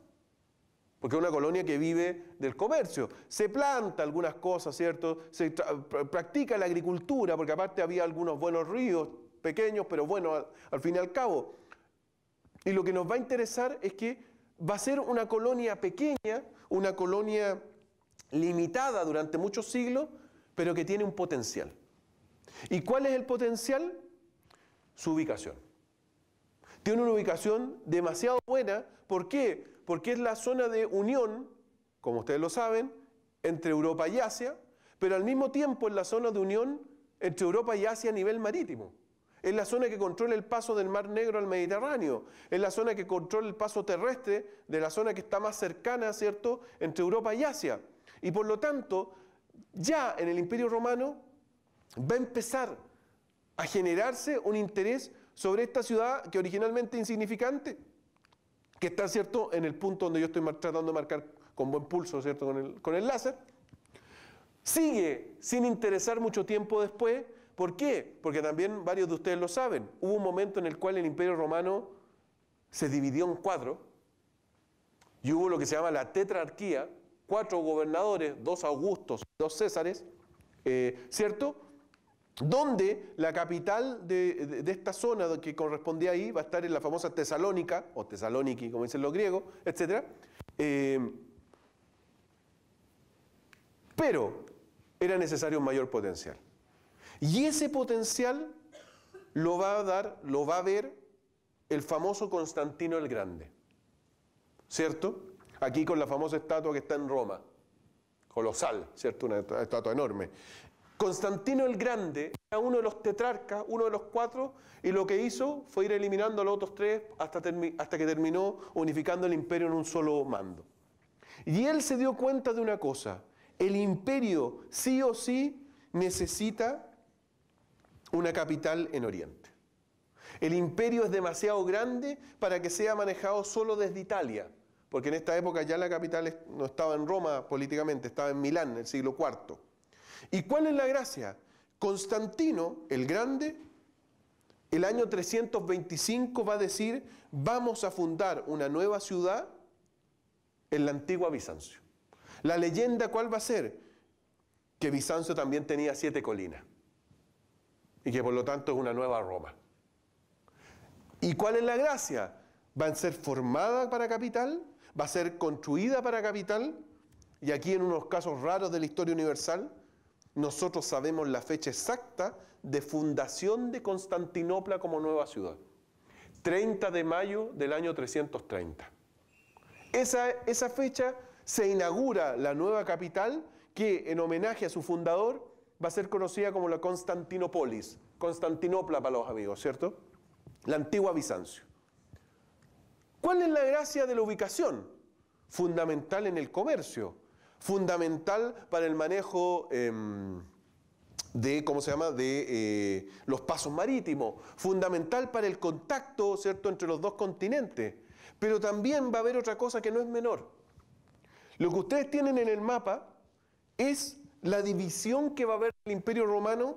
Porque es una colonia que vive del comercio. Se planta algunas cosas, ¿cierto? Se practica la agricultura, porque aparte había algunos buenos ríos, pequeños, pero bueno, al fin y al cabo. Y lo que nos va a interesar es que va a ser una colonia pequeña, una colonia limitada durante muchos siglos, pero que tiene un potencial. ¿Y cuál es el potencial? Su ubicación. Tiene una ubicación demasiado buena. ¿Por qué? Porque es la zona de unión, como ustedes lo saben, entre Europa y Asia, pero al mismo tiempo es la zona de unión entre Europa y Asia a nivel marítimo. Es la zona que controla el paso del Mar Negro al Mediterráneo. Es la zona que controla el paso terrestre de la zona que está más cercana, ¿cierto?, entre Europa y Asia. Y por lo tanto, ya en el Imperio Romano va a empezar a generarse un interés sobre esta ciudad que originalmente insignificante, que está, ¿cierto?, en el punto donde yo estoy tratando de marcar con buen pulso, ¿cierto?, con el láser. Sigue sin interesar mucho tiempo después ¿Por qué? Porque también varios de ustedes lo saben. Hubo un momento en el cual el imperio romano se dividió en cuatro y hubo lo que se llama la tetrarquía, cuatro gobernadores, dos augustos, dos césares, eh, ¿cierto? Donde la capital de, esta zona que correspondía ahí va a estar en la famosa Tesalónica, o Tesalónica, como dicen los griegos, etc. Eh, pero era necesario un mayor potencial. Y ese potencial lo va a dar, lo va a ver el famoso Constantino el Grande. ¿Cierto? Aquí con la famosa estatua que está en Roma. Colosal, ¿cierto? Una estatua enorme. Constantino el Grande era uno de los tetrarcas, uno de los cuatro, y lo que hizo fue ir eliminando a los otros tres hasta, hasta que terminó unificando el imperio en un solo mando. Y él se dio cuenta de una cosa, el imperio sí o sí necesita una capital en Oriente. El imperio es demasiado grande para que sea manejado solo desde Italia, porque en esta época ya la capital no estaba en Roma políticamente, estaba en Milán, en el siglo IV. ¿Y cuál es la gracia? Constantino el Grande, el año 325 va a decir, vamos a fundar una nueva ciudad en la antigua Bizancio. La leyenda cuál va a ser? Que Bizancio también tenía siete colinas y que por lo tanto es una nueva Roma. ¿Y cuál es la gracia? Va a ser formada para capital, va a ser construida para capital, y aquí en unos casos raros de la historia universal, nosotros sabemos la fecha exacta de fundación de Constantinopla como nueva ciudad. 30 de mayo del año 330. Esa, esa fecha se inaugura la nueva capital que en homenaje a su fundador va a ser conocida como la Constantinopolis, Constantinopla para los amigos, ¿cierto? La antigua Bizancio. ¿Cuál es la gracia de la ubicación? Fundamental en el comercio, fundamental para el manejo em, de, ¿cómo se llama?, de eh, los pasos marítimos, fundamental para el contacto, ¿cierto?, entre los dos continentes. Pero también va a haber otra cosa que no es menor. Lo que ustedes tienen en el mapa es la división que va a haber el Imperio Romano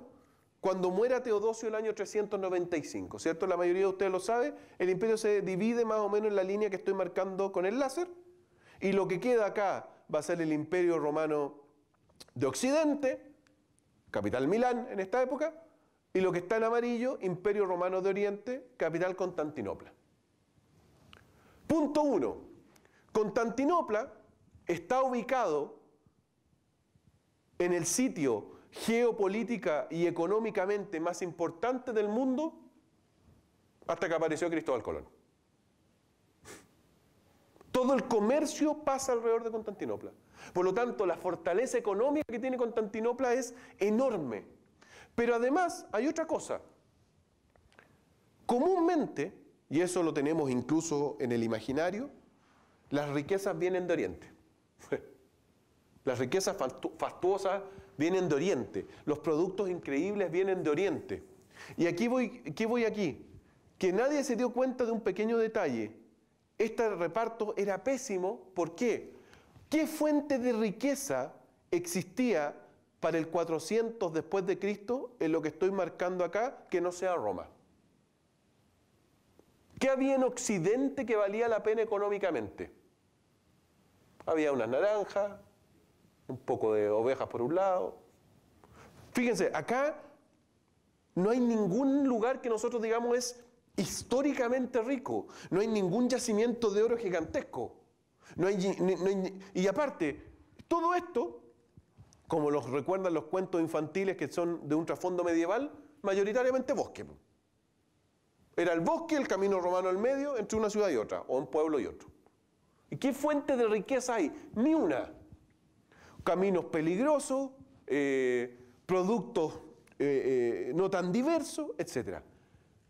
cuando muera Teodosio el año 395, ¿cierto? La mayoría de ustedes lo sabe, el imperio se divide más o menos en la línea que estoy marcando con el láser, y lo que queda acá va a ser el imperio romano de Occidente, capital Milán en esta época, y lo que está en amarillo, imperio romano de Oriente, capital Constantinopla. Punto 1. Constantinopla está ubicado en el sitio geopolítica y económicamente más importante del mundo hasta que apareció Cristóbal Colón. Todo el comercio pasa alrededor de Constantinopla. Por lo tanto, la fortaleza económica que tiene Constantinopla es enorme. Pero además hay otra cosa. Comúnmente, y eso lo tenemos incluso en el imaginario, las riquezas vienen de Oriente. Las riquezas fastuosas vienen de Oriente. Los productos increíbles vienen de Oriente. Y aquí voy, ¿qué voy aquí? Que nadie se dio cuenta de un pequeño detalle. Este reparto era pésimo. ¿Por qué? ¿Qué fuente de riqueza existía para el 400 después de Cristo en lo que estoy marcando acá que no sea Roma? ¿Qué había en Occidente que valía la pena económicamente? Había unas naranjas, un poco de ovejas por un lado. Fíjense, acá no hay ningún lugar que nosotros digamos es históricamente rico, no hay ningún yacimiento de oro gigantesco. No y aparte, todo esto, como los recuerdan los cuentos infantiles que son de un trasfondo medieval, mayoritariamente bosque. Era el bosque, el camino romano al medio, entre una ciudad y otra, o un pueblo y otro. ¿Y qué fuente de riqueza hay? Ni una caminos peligrosos, eh, productos eh, eh, no tan diversos, etc.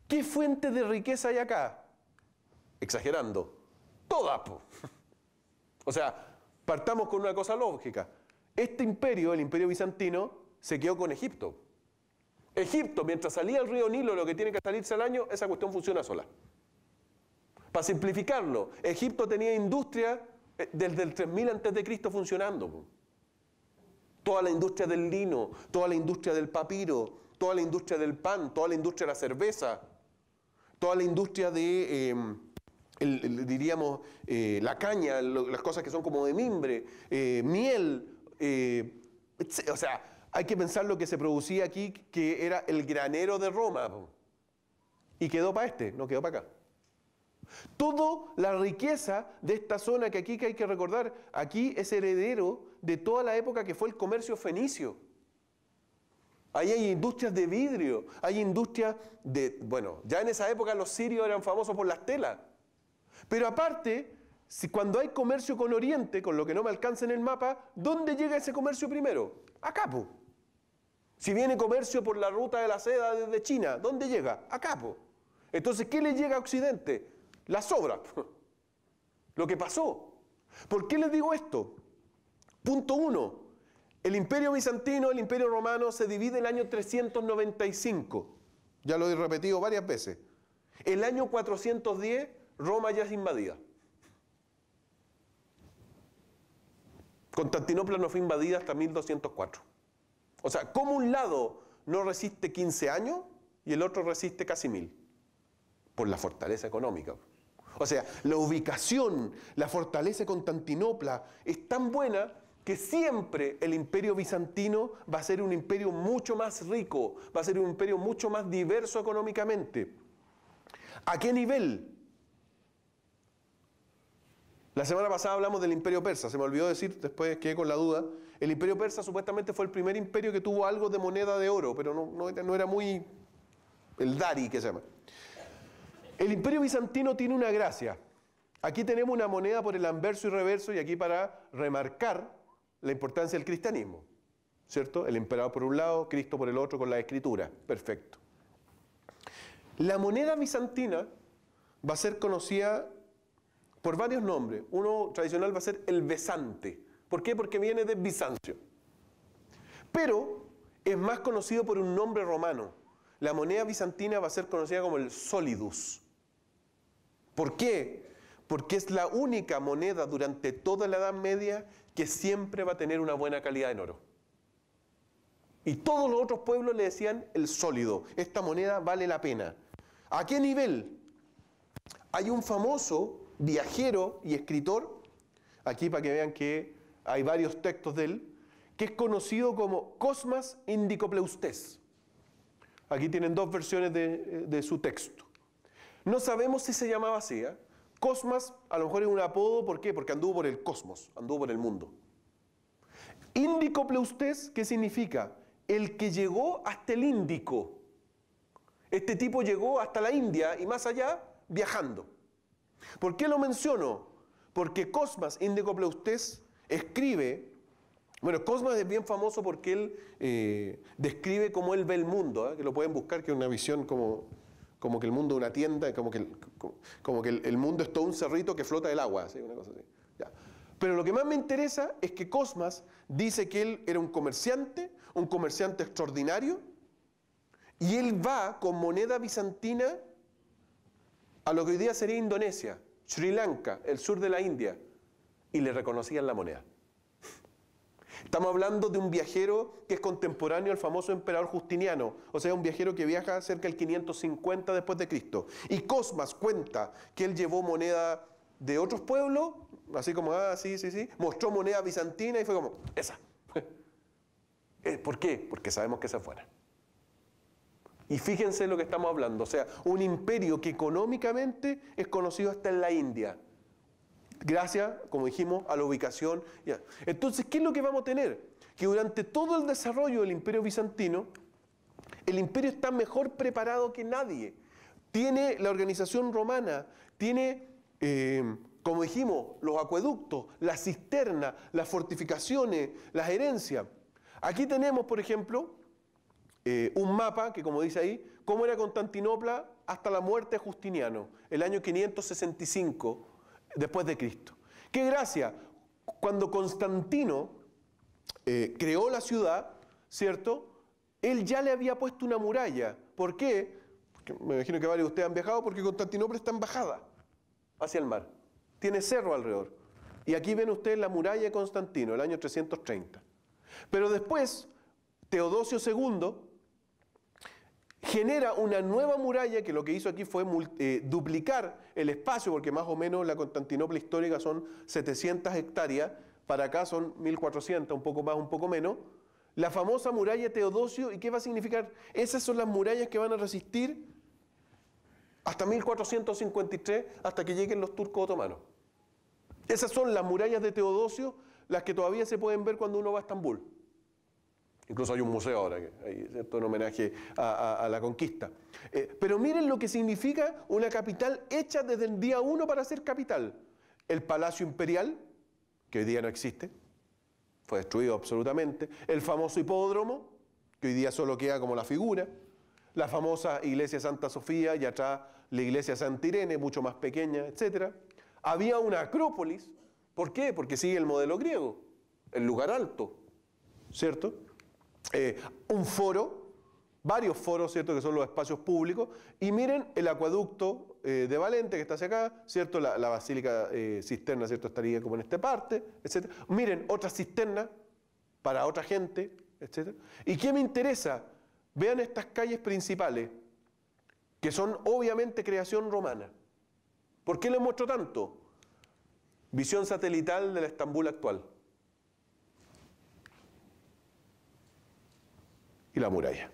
¿Qué fuente de riqueza hay acá? Exagerando. Todas. O sea, partamos con una cosa lógica. Este imperio, el imperio bizantino, se quedó con Egipto. Egipto, mientras salía el río Nilo, lo que tiene que salirse al año, esa cuestión funciona sola. Para simplificarlo, Egipto tenía industria desde el 3000 a.C. funcionando toda la industria del lino, toda la industria del papiro, toda la industria del pan, toda la industria de la cerveza, toda la industria de, em, diríamos, eh, la caña, las cosas que son como de mimbre, eh, miel, eh, o sea, hay que pensar lo que se producía aquí, que era el granero de Roma, y quedó para este, no quedó para acá. Toda la riqueza de esta zona que aquí que hay que recordar, aquí es heredero de toda la época que fue el comercio fenicio. Ahí hay industrias de vidrio, hay industrias de, bueno, ya en esa época los sirios eran famosos por las telas. Pero aparte, si cuando hay comercio con Oriente, con lo que no me alcanza en el mapa, ¿dónde llega ese comercio primero? A Capo. Si viene comercio por la ruta de la seda desde China, ¿dónde llega? A Capo. Entonces, ¿qué le llega a Occidente? La sobra. Lo que pasó. ¿Por qué les digo esto? Punto uno. El imperio bizantino, el imperio romano se divide el año 395. Ya lo he repetido varias veces. El año 410, Roma ya es invadida. Constantinopla no fue invadida hasta 1204. O sea, como un lado no resiste 15 años y el otro resiste casi mil? Por la fortaleza económica. O sea, la ubicación, la fortaleza de Constantinopla es tan buena que siempre el imperio bizantino va a ser un imperio mucho más rico, va a ser un imperio mucho más diverso económicamente. ¿A qué nivel? La semana pasada hablamos del imperio persa, se me olvidó decir, después quedé con la duda. El imperio persa supuestamente fue el primer imperio que tuvo algo de moneda de oro, pero no, era muy... el dari que se llama. El imperio bizantino tiene una gracia. Aquí tenemos una moneda por el anverso y reverso y aquí para remarcar la importancia del cristianismo, ¿cierto? El emperador por un lado, Cristo por el otro, con la escritura. Perfecto. La moneda bizantina va a ser conocida por varios nombres. Uno tradicional va a ser el besante. ¿Por qué? Porque viene de Bizancio. Pero es más conocido por un nombre romano. La moneda bizantina va a ser conocida como el solidus. ¿Por qué? Porque es la única moneda durante toda la Edad Media que siempre va a tener una buena calidad en oro. Y todos los otros pueblos le decían el sólido, esta moneda vale la pena. ¿A qué nivel? Hay un famoso viajero y escritor, aquí para que vean que hay varios textos de él, que es conocido como Cosmas Indicopleustes. Aquí tienen dos versiones de, su texto. No sabemos si se llamaba así, ¿eh? Cosmas a lo mejor es un apodo, ¿por qué? Porque anduvo por el cosmos, anduvo por el mundo. Índico pleustés, ¿qué significa? El que llegó hasta el Índico. Este tipo llegó hasta la India y más allá viajando. ¿Por qué lo menciono? Porque Cosmas, Índico pleustés, escribe bueno, Cosmas es bien famoso porque él eh, describe cómo él ve el mundo, ¿eh? que lo pueden buscar, que es una visión como como que el mundo es una tienda, como que, como, que el, mundo es todo un cerrito que flota del agua, una cosa así. Pero lo que más me interesa es que Cosmas dice que él era un comerciante, un comerciante extraordinario, y él va con moneda bizantina a lo que hoy día sería Indonesia, Sri Lanka, el sur de la India, y le reconocían la moneda. Estamos hablando de un viajero que es contemporáneo al famoso emperador Justiniano, o sea, un viajero que viaja cerca del 550 después de Cristo. Y Cosmas cuenta que él llevó moneda de otros pueblos, así como, ah, sí, sí, sí, mostró moneda bizantina y fue como, esa. Eh, ¿Por qué? Porque sabemos que esa fuera. Y fíjense lo que estamos hablando, o sea, un imperio que económicamente es conocido hasta en la India gracias, como dijimos, a la ubicación. Entonces, ¿qué es lo que vamos a tener? Que durante todo el desarrollo del imperio bizantino, el imperio está mejor preparado que nadie. Tiene la organización romana, tiene, eh, como dijimos, los acueductos, las cisternas, las fortificaciones, las herencias. Aquí tenemos, por ejemplo, eh, un mapa que, como dice ahí, cómo era Constantinopla hasta la muerte de Justiniano, el año 565 después de Cristo. Qué gracia, cuando Constantino eh, creó la ciudad, ¿cierto? Él ya le había puesto una muralla. ¿Por qué? Porque me imagino que varios de ustedes han viajado porque Constantinopla está en bajada hacia el mar. Tiene cerro alrededor. Y aquí ven ustedes la muralla de Constantino, el año 330. Pero después, Teodosio II genera una nueva muralla que lo que hizo aquí fue eh, duplicar el espacio, porque más o menos la Constantinopla histórica son 700 hectáreas, para acá son 1400, un poco más, un poco menos. La famosa muralla Teodosio, ¿y qué va a significar? Esas son las murallas que van a resistir hasta 1453, hasta que lleguen los turcos otomanos. Esas son las murallas de Teodosio, las que todavía se pueden ver cuando uno va a Estambul. Incluso hay un museo ahora, que es cierto homenaje a, la conquista. Eh, pero miren lo que significa una capital hecha desde el día uno para ser capital. El Palacio Imperial, que hoy día no existe, fue destruido absolutamente. El famoso hipódromo, que hoy día solo queda como la figura. La famosa iglesia Santa Sofía y atrás la iglesia Santa Irene, mucho más pequeña, etc. Había una acrópolis. ¿Por qué? Porque sigue el modelo griego, el lugar alto, ¿cierto? Eh, un foro, varios foros, ¿cierto? Que son los espacios públicos. Y miren el acueducto eh, de Valente que está hacia acá, ¿cierto? La, basílica eh, cisterna, ¿cierto? Estaría como en esta parte, etc. Miren otra cisterna para otra gente, etc. ¿Y qué me interesa? Vean estas calles principales, que son obviamente creación romana. ¿Por qué les muestro tanto? Visión satelital de la Estambul actual. y la muralla.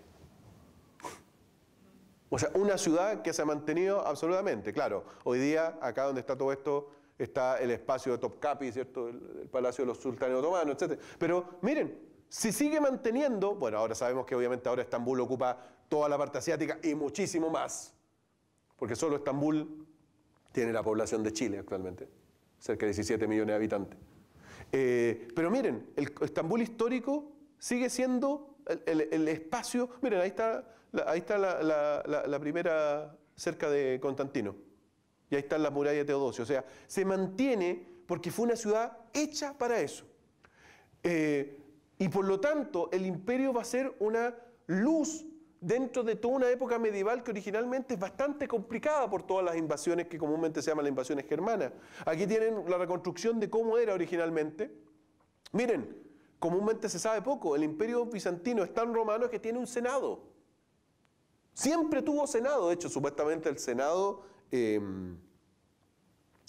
O sea, una ciudad que se ha mantenido absolutamente, claro. Hoy día, acá donde está todo esto, está el espacio de Topkapi, ¿cierto? El, Palacio de los Sultanes Otomanos, etc. Pero miren, si sigue manteniendo, bueno, ahora sabemos que obviamente ahora Estambul ocupa toda la parte asiática y muchísimo más, porque solo Estambul tiene la población de Chile actualmente, cerca de 17 millones de habitantes. Eh, pero miren, el Estambul histórico sigue siendo el, espacio. Miren, ahí está, la, ahí está la, primera cerca de Constantino. Y ahí está la muralla de Teodosio. O sea, se mantiene porque fue una ciudad hecha para eso. Eh, y por lo tanto, el imperio va a ser una luz dentro de toda una época medieval que originalmente es bastante complicada por todas las invasiones que comúnmente se llaman las invasiones germanas. Aquí tienen la reconstrucción de cómo era originalmente. Miren, comúnmente se sabe poco. El imperio bizantino es tan romano que tiene un senado. Siempre tuvo senado. De hecho, supuestamente el senado em,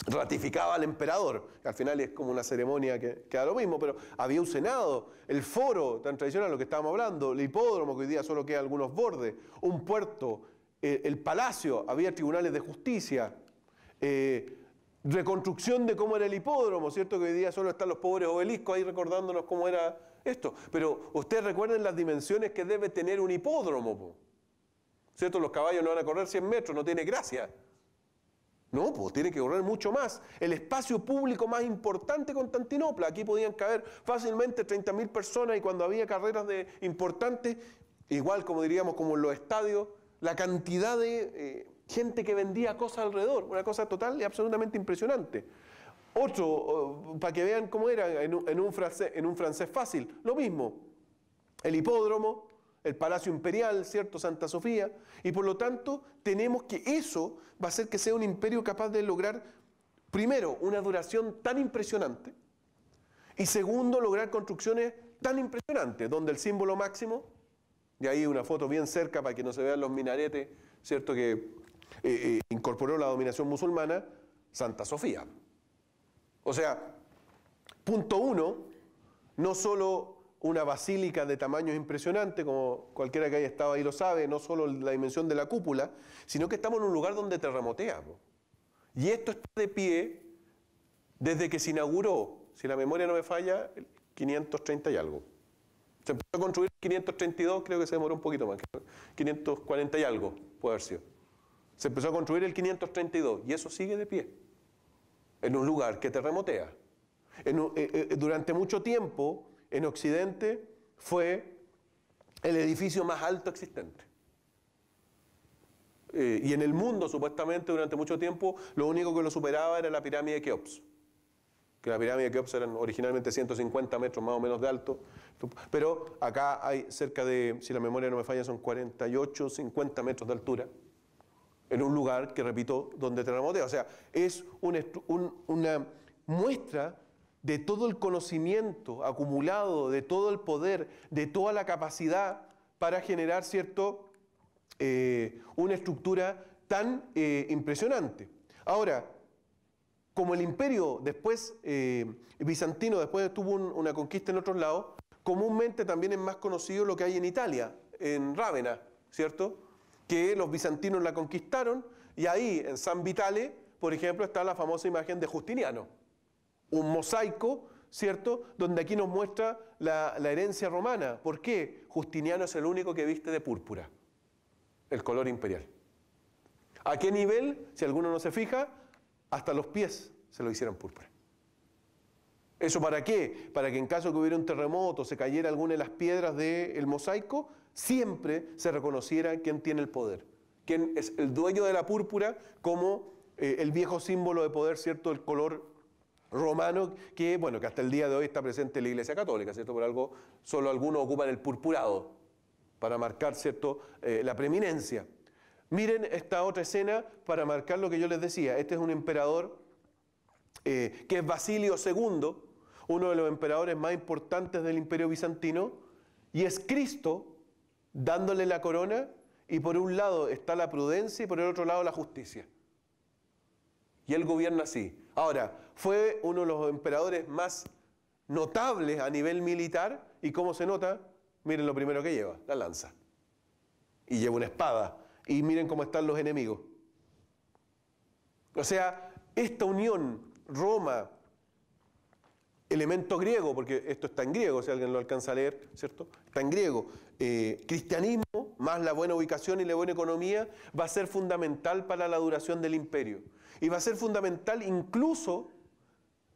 ratificaba al emperador. Al final es como una ceremonia que, da lo mismo, pero había un senado. El foro, tan tradicional lo que estábamos hablando. El hipódromo, que hoy día solo queda algunos bordes. Un puerto. Eh, el palacio. Había tribunales de justicia. Eh, reconstrucción de cómo era el hipódromo, ¿cierto? Que hoy día solo están los pobres obeliscos ahí recordándonos cómo era esto. Pero ustedes recuerden las dimensiones que debe tener un hipódromo, ¿cierto? Los caballos no van a correr 100 metros, no tiene gracia. No, pues tiene que correr mucho más. El espacio público más importante Constantinopla, aquí podían caer fácilmente 30.000 personas y cuando había carreras de importantes, igual como diríamos como en los estadios, la cantidad de eh, gente que vendía cosas alrededor, una cosa total y absolutamente impresionante. Otro, oh, para que vean cómo era en un, francés, francés fácil, lo mismo, el hipódromo, el Palacio Imperial, ¿cierto? Santa Sofía, y por lo tanto tenemos que eso va a hacer que sea un imperio capaz de lograr, primero, una duración tan impresionante, y segundo, lograr construcciones tan impresionantes, donde el símbolo máximo, de ahí una foto bien cerca para que no se vean los minaretes, ¿cierto? Que eh, eh, incorporó la dominación musulmana, Santa Sofía. O sea, punto uno, no solo una basílica de tamaño impresionante, como cualquiera que haya estado ahí lo sabe, no solo la dimensión de la cúpula, sino que estamos en un lugar donde terramoteamos. Y esto está de pie desde que se inauguró, si la memoria no me falla, 530 y algo. Se empezó a construir 532, creo que se demoró un poquito más, 540 y algo, puede haber sido. Se empezó a construir el 532 y eso sigue de pie, en un lugar que terremotea. Eh, eh, durante mucho tiempo, en Occidente, fue el edificio más alto existente. Eh, y en el mundo, supuestamente, durante mucho tiempo, lo único que lo superaba era la pirámide de Keops. Que la pirámide de Keops eran originalmente 150 metros más o menos de alto. Pero acá hay cerca de, si la memoria no me falla, son 48, 50 metros de altura en un lugar que, repito, donde tenemos O sea, es una muestra de todo el conocimiento acumulado, de todo el poder, de toda la capacidad para generar, ¿cierto?, eh, una estructura tan eh, impresionante. Ahora, como el imperio después, eh, bizantino después tuvo una conquista en otros lados, comúnmente también es más conocido lo que hay en Italia, en Rávena, ¿cierto? que los bizantinos la conquistaron y ahí en San Vitale, por ejemplo, está la famosa imagen de Justiniano, un mosaico, ¿cierto?, donde aquí nos muestra la, herencia romana. ¿Por qué? Justiniano es el único que viste de púrpura, el color imperial. ¿A qué nivel? Si alguno no se fija, hasta los pies se lo hicieron púrpura. ¿Eso para qué? Para que en caso que hubiera un terremoto, se cayera alguna de las piedras del mosaico, siempre se reconociera quién tiene el poder, quién es el dueño de la púrpura como eh, el viejo símbolo de poder, ¿cierto? El color romano que, bueno, que hasta el día de hoy está presente en la Iglesia Católica, ¿cierto? Por algo, solo algunos ocupan el purpurado para marcar, ¿cierto?, eh, la preeminencia. Miren esta otra escena para marcar lo que yo les decía. Este es un emperador eh, que es Basilio II, uno de los emperadores más importantes del Imperio Bizantino, y es Cristo dándole la corona y por un lado está la prudencia y por el otro lado la justicia. Y él gobierna así. Ahora, fue uno de los emperadores más notables a nivel militar y cómo se nota, miren lo primero que lleva, la lanza. Y lleva una espada y miren cómo están los enemigos. O sea, esta unión Roma, elemento griego, porque esto está en griego, si alguien lo alcanza a leer, ¿cierto? Está en griego. Eh, cristianismo, más la buena ubicación y la buena economía, va a ser fundamental para la duración del imperio. Y va a ser fundamental incluso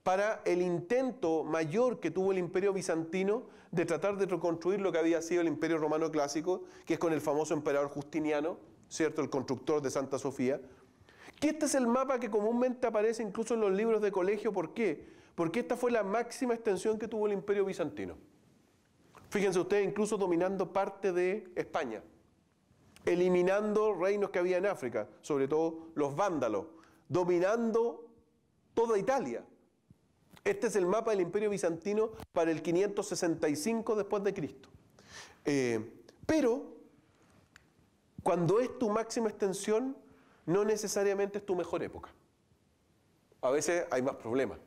para el intento mayor que tuvo el imperio bizantino de tratar de reconstruir lo que había sido el imperio romano clásico, que es con el famoso emperador Justiniano, ¿cierto? El constructor de Santa Sofía. Que este es el mapa que comúnmente aparece incluso en los libros de colegio. ¿Por qué? Porque esta fue la máxima extensión que tuvo el imperio bizantino. Fíjense ustedes, incluso dominando parte de España, eliminando reinos que había en África, sobre todo los vándalos, dominando toda Italia. Este es el mapa del Imperio Bizantino para el 565 después de Cristo. Eh, pero cuando es tu máxima extensión, no necesariamente es tu mejor época. A veces hay más problemas.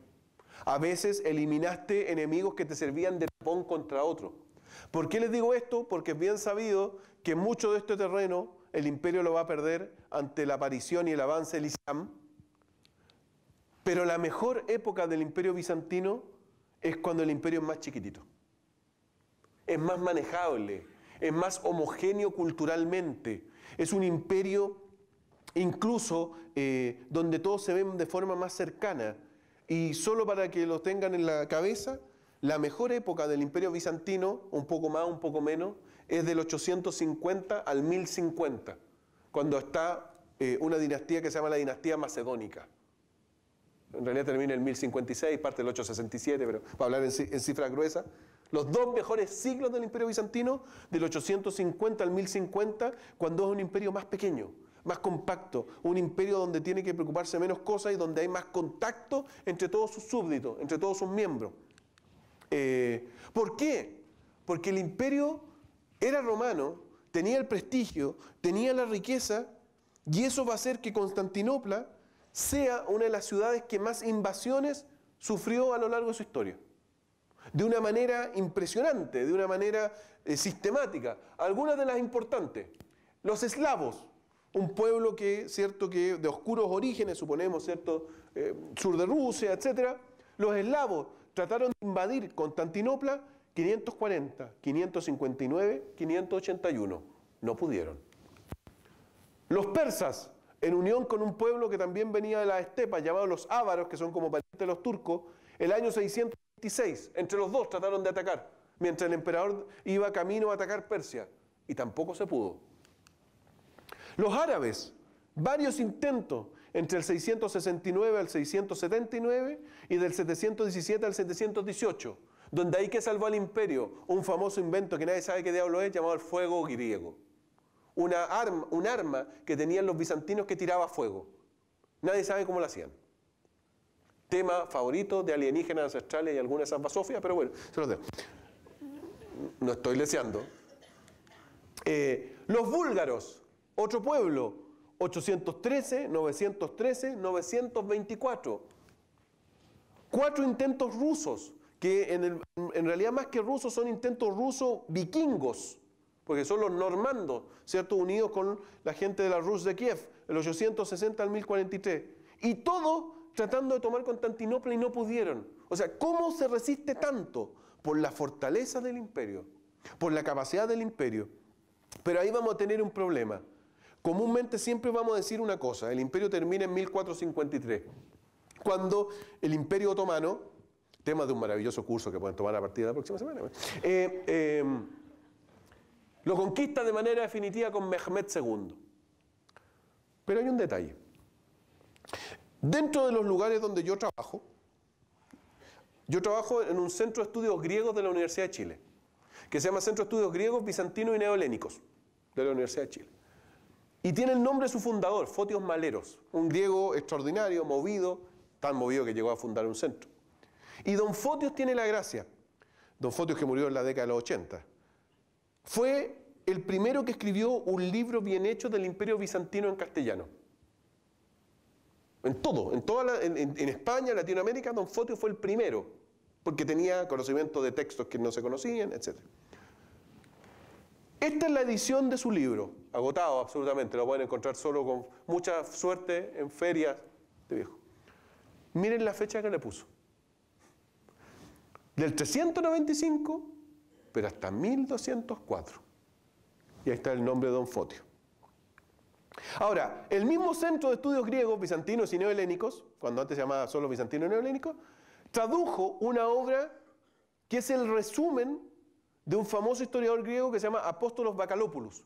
A veces eliminaste enemigos que te servían de tapón contra otro. ¿Por qué les digo esto? Porque es bien sabido que mucho de este terreno el imperio lo va a perder ante la aparición y el avance del Islam. Pero la mejor época del imperio bizantino es cuando el imperio es más chiquitito, es más manejable, es más homogéneo culturalmente, es un imperio incluso eh, donde todos se ven de forma más cercana. Y solo para que lo tengan en la cabeza, la mejor época del Imperio Bizantino, un poco más, un poco menos, es del 850 al 1050, cuando está eh, una dinastía que se llama la dinastía macedónica. En realidad termina en 1056, parte del 867, pero para hablar en, en cifras gruesas. Los dos mejores siglos del Imperio Bizantino, del 850 al 1050, cuando es un imperio más pequeño, más compacto, un imperio donde tiene que preocuparse menos cosas y donde hay más contacto entre todos sus súbditos, entre todos sus miembros. Eh, ¿Por qué? Porque el imperio era romano, tenía el prestigio, tenía la riqueza, y eso va a hacer que Constantinopla sea una de las ciudades que más invasiones sufrió a lo largo de su historia. De una manera impresionante, de una manera eh, sistemática. Algunas de las importantes. Los eslavos, un pueblo que, cierto, que de oscuros orígenes, suponemos, cierto, eh, sur de Rusia, etc. Los eslavos trataron de invadir Constantinopla 540, 559, 581. No pudieron. Los persas, en unión con un pueblo que también venía de la Estepa, llamado los ávaros, que son como parientes de los turcos, el año 626, entre los dos trataron de atacar, mientras el emperador iba camino a atacar Persia, y tampoco se pudo. Los árabes, varios intentos, entre el 669 al 679 y del 717 al 718, donde ahí que salvó al imperio un famoso invento que nadie sabe qué diablo es, llamado el fuego griego. Una arma, un arma que tenían los bizantinos que tiraba fuego. Nadie sabe cómo lo hacían. Tema favorito de alienígenas ancestrales y algunas zambasofias, pero bueno, se los dejo. No estoy leseando. Eh, los búlgaros, otro pueblo 813, 913, 924. Cuatro intentos rusos, que en, realidad más que rusos son intentos rusos vikingos, porque son los normandos, ¿cierto? Unidos con la gente de la Rus de Kiev, el 860 al 1043. Y todo tratando de tomar Constantinopla y no pudieron. O sea, ¿cómo se resiste tanto? Por la fortaleza del imperio, por la capacidad del imperio. Pero ahí vamos a tener un problema comúnmente siempre vamos a decir una cosa, el imperio termina en 1453, cuando el imperio otomano, tema de un maravilloso curso que pueden tomar a partir de la próxima semana, eh, eh, lo conquista de manera definitiva con Mehmed II. Pero hay un detalle. Dentro de los lugares donde yo trabajo, yo trabajo en un centro de estudios griegos de la Universidad de Chile, que se llama Centro de Estudios Griegos, Bizantinos y neolénicos de la Universidad de Chile. Y tiene el nombre de su fundador, Fotios Maleros, un griego extraordinario, movido, tan movido que llegó a fundar un centro. Y don Fotios tiene la gracia, don Fotios que murió en la década de los 80, fue el primero que escribió un libro bien hecho del imperio bizantino en castellano. En todo, en, toda en, España, Latinoamérica, don Fotios fue el primero, porque tenía conocimiento de textos que no se conocían, etcétera. Esta es la edición de su libro, agotado absolutamente, lo pueden encontrar solo con mucha suerte en ferias de viejo. Miren la fecha que le puso. Del 395, pero hasta 1204. Y ahí está el nombre de Don Fotio. Ahora, el mismo centro de estudios griegos, bizantinos y neohelénicos, cuando antes se llamaba solo bizantino y neohelénico, tradujo una obra que es el resumen de un famoso historiador griego que se llama Apóstolos Bacalopoulos.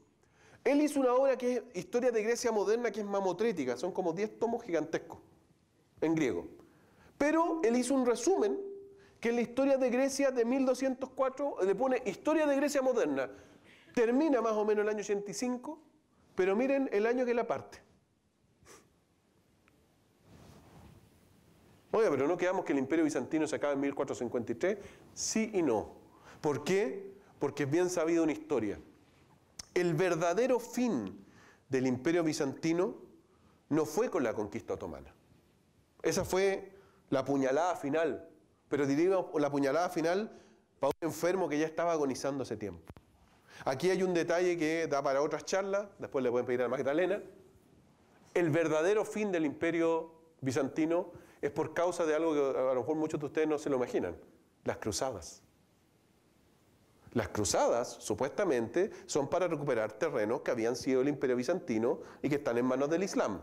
Él hizo una obra que es Historia de Grecia Moderna, que es mamotrítica. son como 10 tomos gigantescos en griego. Pero él hizo un resumen que en la historia de Grecia de 1204 le pone Historia de Grecia Moderna. Termina más o menos el año 85, pero miren el año que la parte. Oye, pero no quedamos que el Imperio Bizantino se acaba en 1453. Sí y no. ¿Por qué? porque es bien sabido una historia. El verdadero fin del imperio bizantino no fue con la conquista otomana. Esa fue la puñalada final, pero diríamos la puñalada final para un enfermo que ya estaba agonizando hace tiempo. Aquí hay un detalle que da para otras charlas, después le pueden pedir a Magdalena. El verdadero fin del imperio bizantino es por causa de algo que a lo mejor muchos de ustedes no se lo imaginan, las cruzadas. Las cruzadas, supuestamente, son para recuperar terrenos que habían sido el Imperio Bizantino y que están en manos del Islam.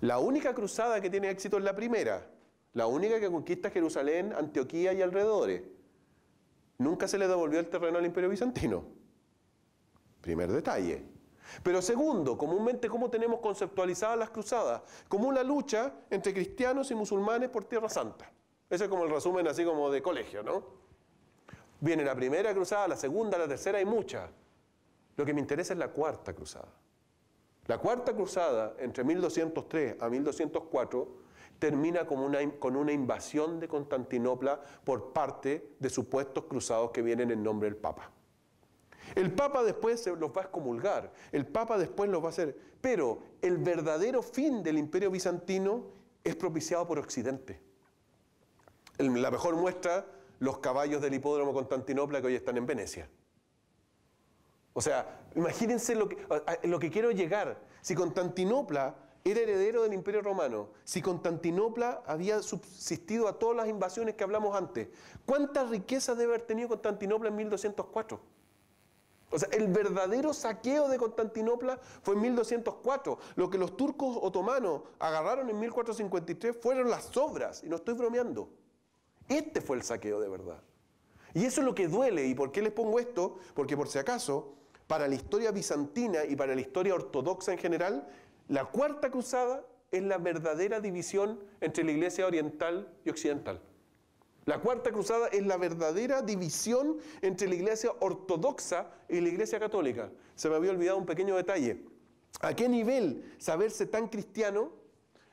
La única cruzada que tiene éxito es la primera, la única que conquista Jerusalén, Antioquía y alrededores. Nunca se le devolvió el terreno al Imperio Bizantino. Primer detalle. Pero segundo, comúnmente cómo tenemos conceptualizadas las cruzadas, como una lucha entre cristianos y musulmanes por Tierra Santa. Ese es como el resumen así como de colegio, ¿no? Viene la primera cruzada, la segunda, la tercera, y muchas. Lo que me interesa es la cuarta cruzada. La cuarta cruzada, entre 1203 a 1204, termina con una, con una invasión de Constantinopla por parte de supuestos cruzados que vienen en nombre del Papa. El Papa después los va a excomulgar, el Papa después los va a hacer, pero el verdadero fin del imperio bizantino es propiciado por Occidente. La mejor muestra los caballos del hipódromo Constantinopla que hoy están en Venecia. O sea, imagínense lo que, lo que quiero llegar. Si Constantinopla era heredero del Imperio Romano, si Constantinopla había subsistido a todas las invasiones que hablamos antes, ¿cuánta riqueza debe haber tenido Constantinopla en 1204? O sea, el verdadero saqueo de Constantinopla fue en 1204. Lo que los turcos otomanos agarraron en 1453 fueron las obras, y no estoy bromeando. Este fue el saqueo de verdad. Y eso es lo que duele. ¿Y por qué les pongo esto? Porque por si acaso, para la historia bizantina y para la historia ortodoxa en general, la cuarta cruzada es la verdadera división entre la iglesia oriental y occidental. La cuarta cruzada es la verdadera división entre la iglesia ortodoxa y la iglesia católica. Se me había olvidado un pequeño detalle. ¿A qué nivel saberse tan cristiano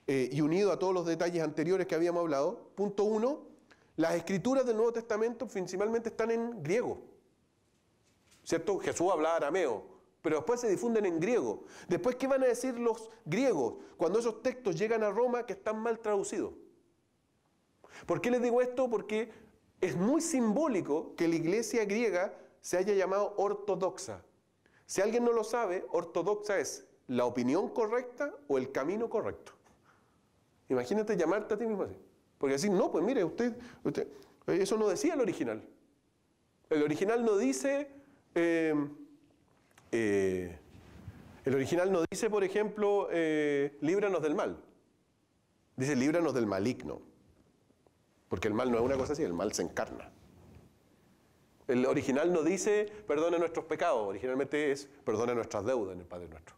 eh, y unido a todos los detalles anteriores que habíamos hablado? Punto uno, las escrituras del Nuevo Testamento principalmente están en griego. ¿Cierto? Jesús hablaba arameo, pero después se difunden en griego. Después, ¿qué van a decir los griegos cuando esos textos llegan a Roma que están mal traducidos? ¿Por qué les digo esto? Porque es muy simbólico que la iglesia griega se haya llamado ortodoxa. Si alguien no lo sabe, ortodoxa es la opinión correcta o el camino correcto. Imagínate llamarte a ti mismo así. Porque así no, pues mire, usted, eh, eso no decía el original. El original no dice, em, eh, el original no dice, por ejemplo, eh, líbranos del mal. Dice, líbranos del maligno. Porque el mal no es una cosa así, el mal se encarna. El original no dice, perdona nuestros pecados, originalmente es, perdona nuestras deudas en el Padre Nuestro.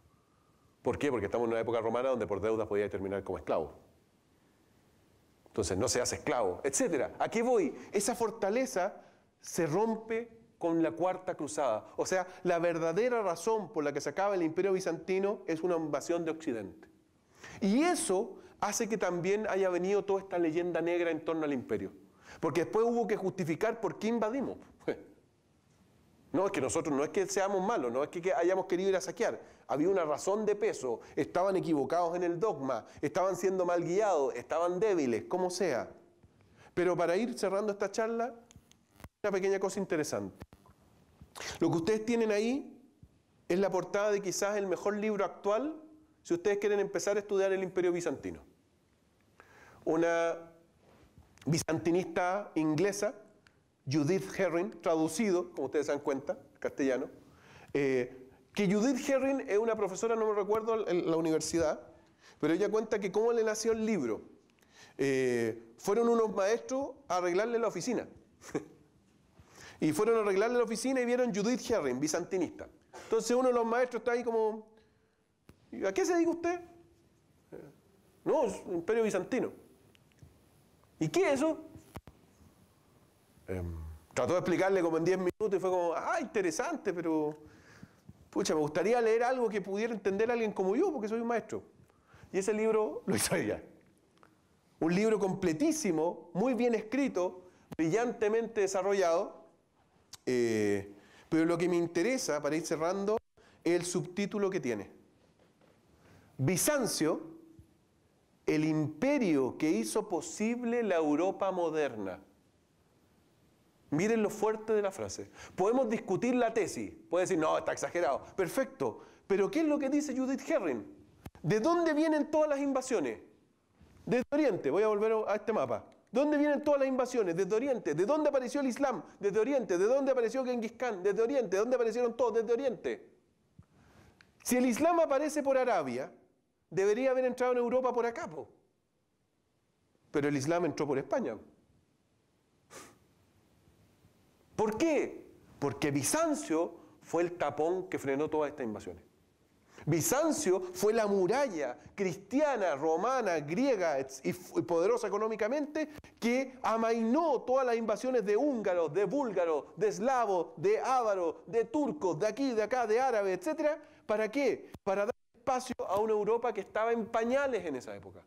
¿Por qué? Porque estamos en una época romana donde por deudas podía terminar como esclavo. Entonces no seas esclavo, etc. ¿A qué voy? Esa fortaleza se rompe con la cuarta cruzada. O sea, la verdadera razón por la que se acaba el imperio bizantino es una invasión de Occidente. Y eso hace que también haya venido toda esta leyenda negra en torno al imperio. Porque después hubo que justificar por qué invadimos. No, es que nosotros no es que seamos malos, no es que, hayamos querido ir a saquear. Había una razón de peso, estaban equivocados en el dogma, estaban siendo mal guiados, estaban débiles, como sea. Pero para ir cerrando esta charla, una pequeña cosa interesante. Lo que ustedes tienen ahí es la portada de quizás el mejor libro actual si ustedes quieren empezar a estudiar el imperio bizantino. Una bizantinista inglesa Judith Herring, traducido, como ustedes se dan cuenta, castellano, eh, que Judith Herring es una profesora, no me recuerdo, en la universidad, pero ella cuenta que cómo le nació el libro. Eh, fueron unos maestros a arreglarle la oficina. y fueron a arreglarle la oficina y vieron Judith Herring, bizantinista. Entonces uno de los maestros está ahí como, ¿a qué se dedica usted? Eh, no, es imperio bizantino. ¿Y qué es eso? Em, trató de explicarle como en 10 minutos y fue como, ah, interesante, pero pucha, me gustaría leer algo que pudiera entender alguien como yo, porque soy un maestro. Y ese libro lo hizo ella. Un libro completísimo, muy bien escrito, brillantemente desarrollado. Eh, pero lo que me interesa, para ir cerrando, es el subtítulo que tiene. Bizancio, el imperio que hizo posible la Europa moderna. Miren lo fuerte de la frase. Podemos discutir la tesis. Puede decir, no, está exagerado. Perfecto. Pero ¿qué es lo que dice Judith Herring? ¿De dónde vienen todas las invasiones? Desde Oriente. Voy a volver a este mapa. dónde vienen todas las invasiones? Desde Oriente. ¿De dónde apareció el Islam? Desde Oriente. ¿De dónde apareció Genghis Khan? Desde Oriente. ¿De dónde aparecieron todos? Desde Oriente. Si el Islam aparece por Arabia, debería haber entrado en Europa por acá, pero el Islam entró por España. ¿Por qué? Porque Bizancio fue el tapón que frenó todas estas invasiones. Bizancio fue la muralla cristiana, romana, griega y poderosa económicamente que amainó todas las invasiones de húngaros, de búlgaros, de eslavos, de ávaros, de turcos, de aquí, de acá, de árabes, etc. ¿Para qué? Para dar espacio a una Europa que estaba en pañales en esa época.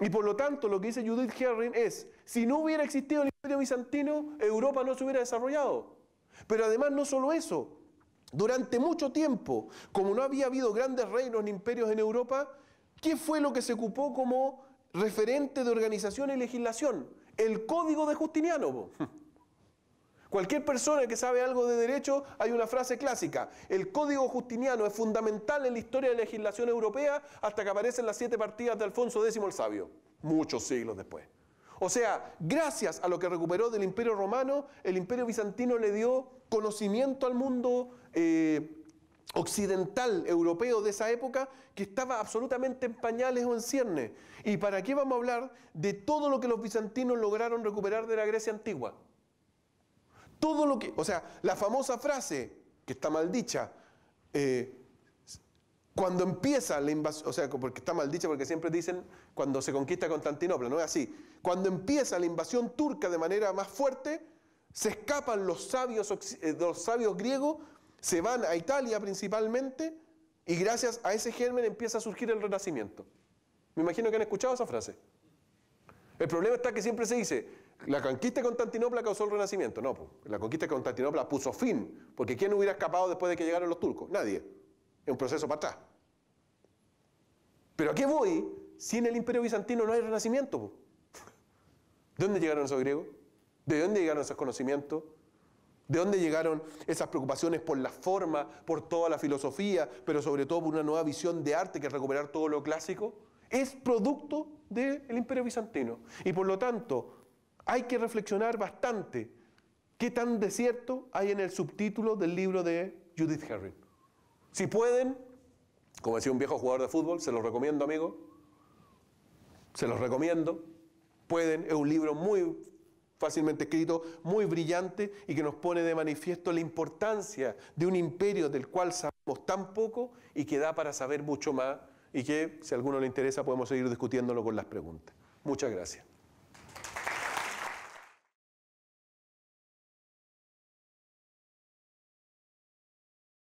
Y por lo tanto, lo que dice Judith Herring es, si no hubiera existido el imperio bizantino, Europa no se hubiera desarrollado. Pero además no solo eso, durante mucho tiempo, como no había habido grandes reinos ni imperios en Europa, ¿qué fue lo que se ocupó como referente de organización y legislación? El Código de Justiniano. Cualquier persona que sabe algo de derecho, hay una frase clásica. El Código Justiniano es fundamental en la historia de la legislación europea hasta que aparecen las siete partidas de Alfonso X el Sabio, muchos siglos después. O sea, gracias a lo que recuperó del Imperio Romano, el Imperio Bizantino le dio conocimiento al mundo eh, occidental europeo de esa época que estaba absolutamente en pañales o en ciernes. ¿Y para qué vamos a hablar de todo lo que los bizantinos lograron recuperar de la Grecia antigua? Todo lo que, o sea, la famosa frase, que está mal dicha, eh, cuando empieza la invasión, o sea, porque está mal dicho, porque siempre dicen cuando se conquista Constantinopla, no es así. Cuando empieza la invasión turca de manera más fuerte, se escapan los sabios, eh, los sabios griegos, se van a Italia principalmente, y gracias a ese germen empieza a surgir el renacimiento. Me imagino que han escuchado esa frase. El problema está que siempre se dice, la conquista de Constantinopla causó el renacimiento. No, la conquista de Constantinopla puso fin, porque ¿quién hubiera escapado después de que llegaron los turcos? Nadie es un proceso para atrás. Pero ¿a qué voy? si en el imperio bizantino no hay renacimiento. ¿De dónde llegaron esos griegos? ¿De dónde llegaron esos conocimientos? ¿De dónde llegaron esas preocupaciones por la forma, por toda la filosofía, pero sobre todo por una nueva visión de arte que es recuperar todo lo clásico? Es producto del imperio bizantino. Y por lo tanto, hay que reflexionar bastante qué tan desierto hay en el subtítulo del libro de Judith Herring. Si pueden, como decía un viejo jugador de fútbol, se los recomiendo, amigo. Se los recomiendo. Pueden, es un libro muy fácilmente escrito, muy brillante y que nos pone de manifiesto la importancia de un imperio del cual sabemos tan poco y que da para saber mucho más y que, si a alguno le interesa, podemos seguir discutiéndolo con las preguntas. Muchas gracias.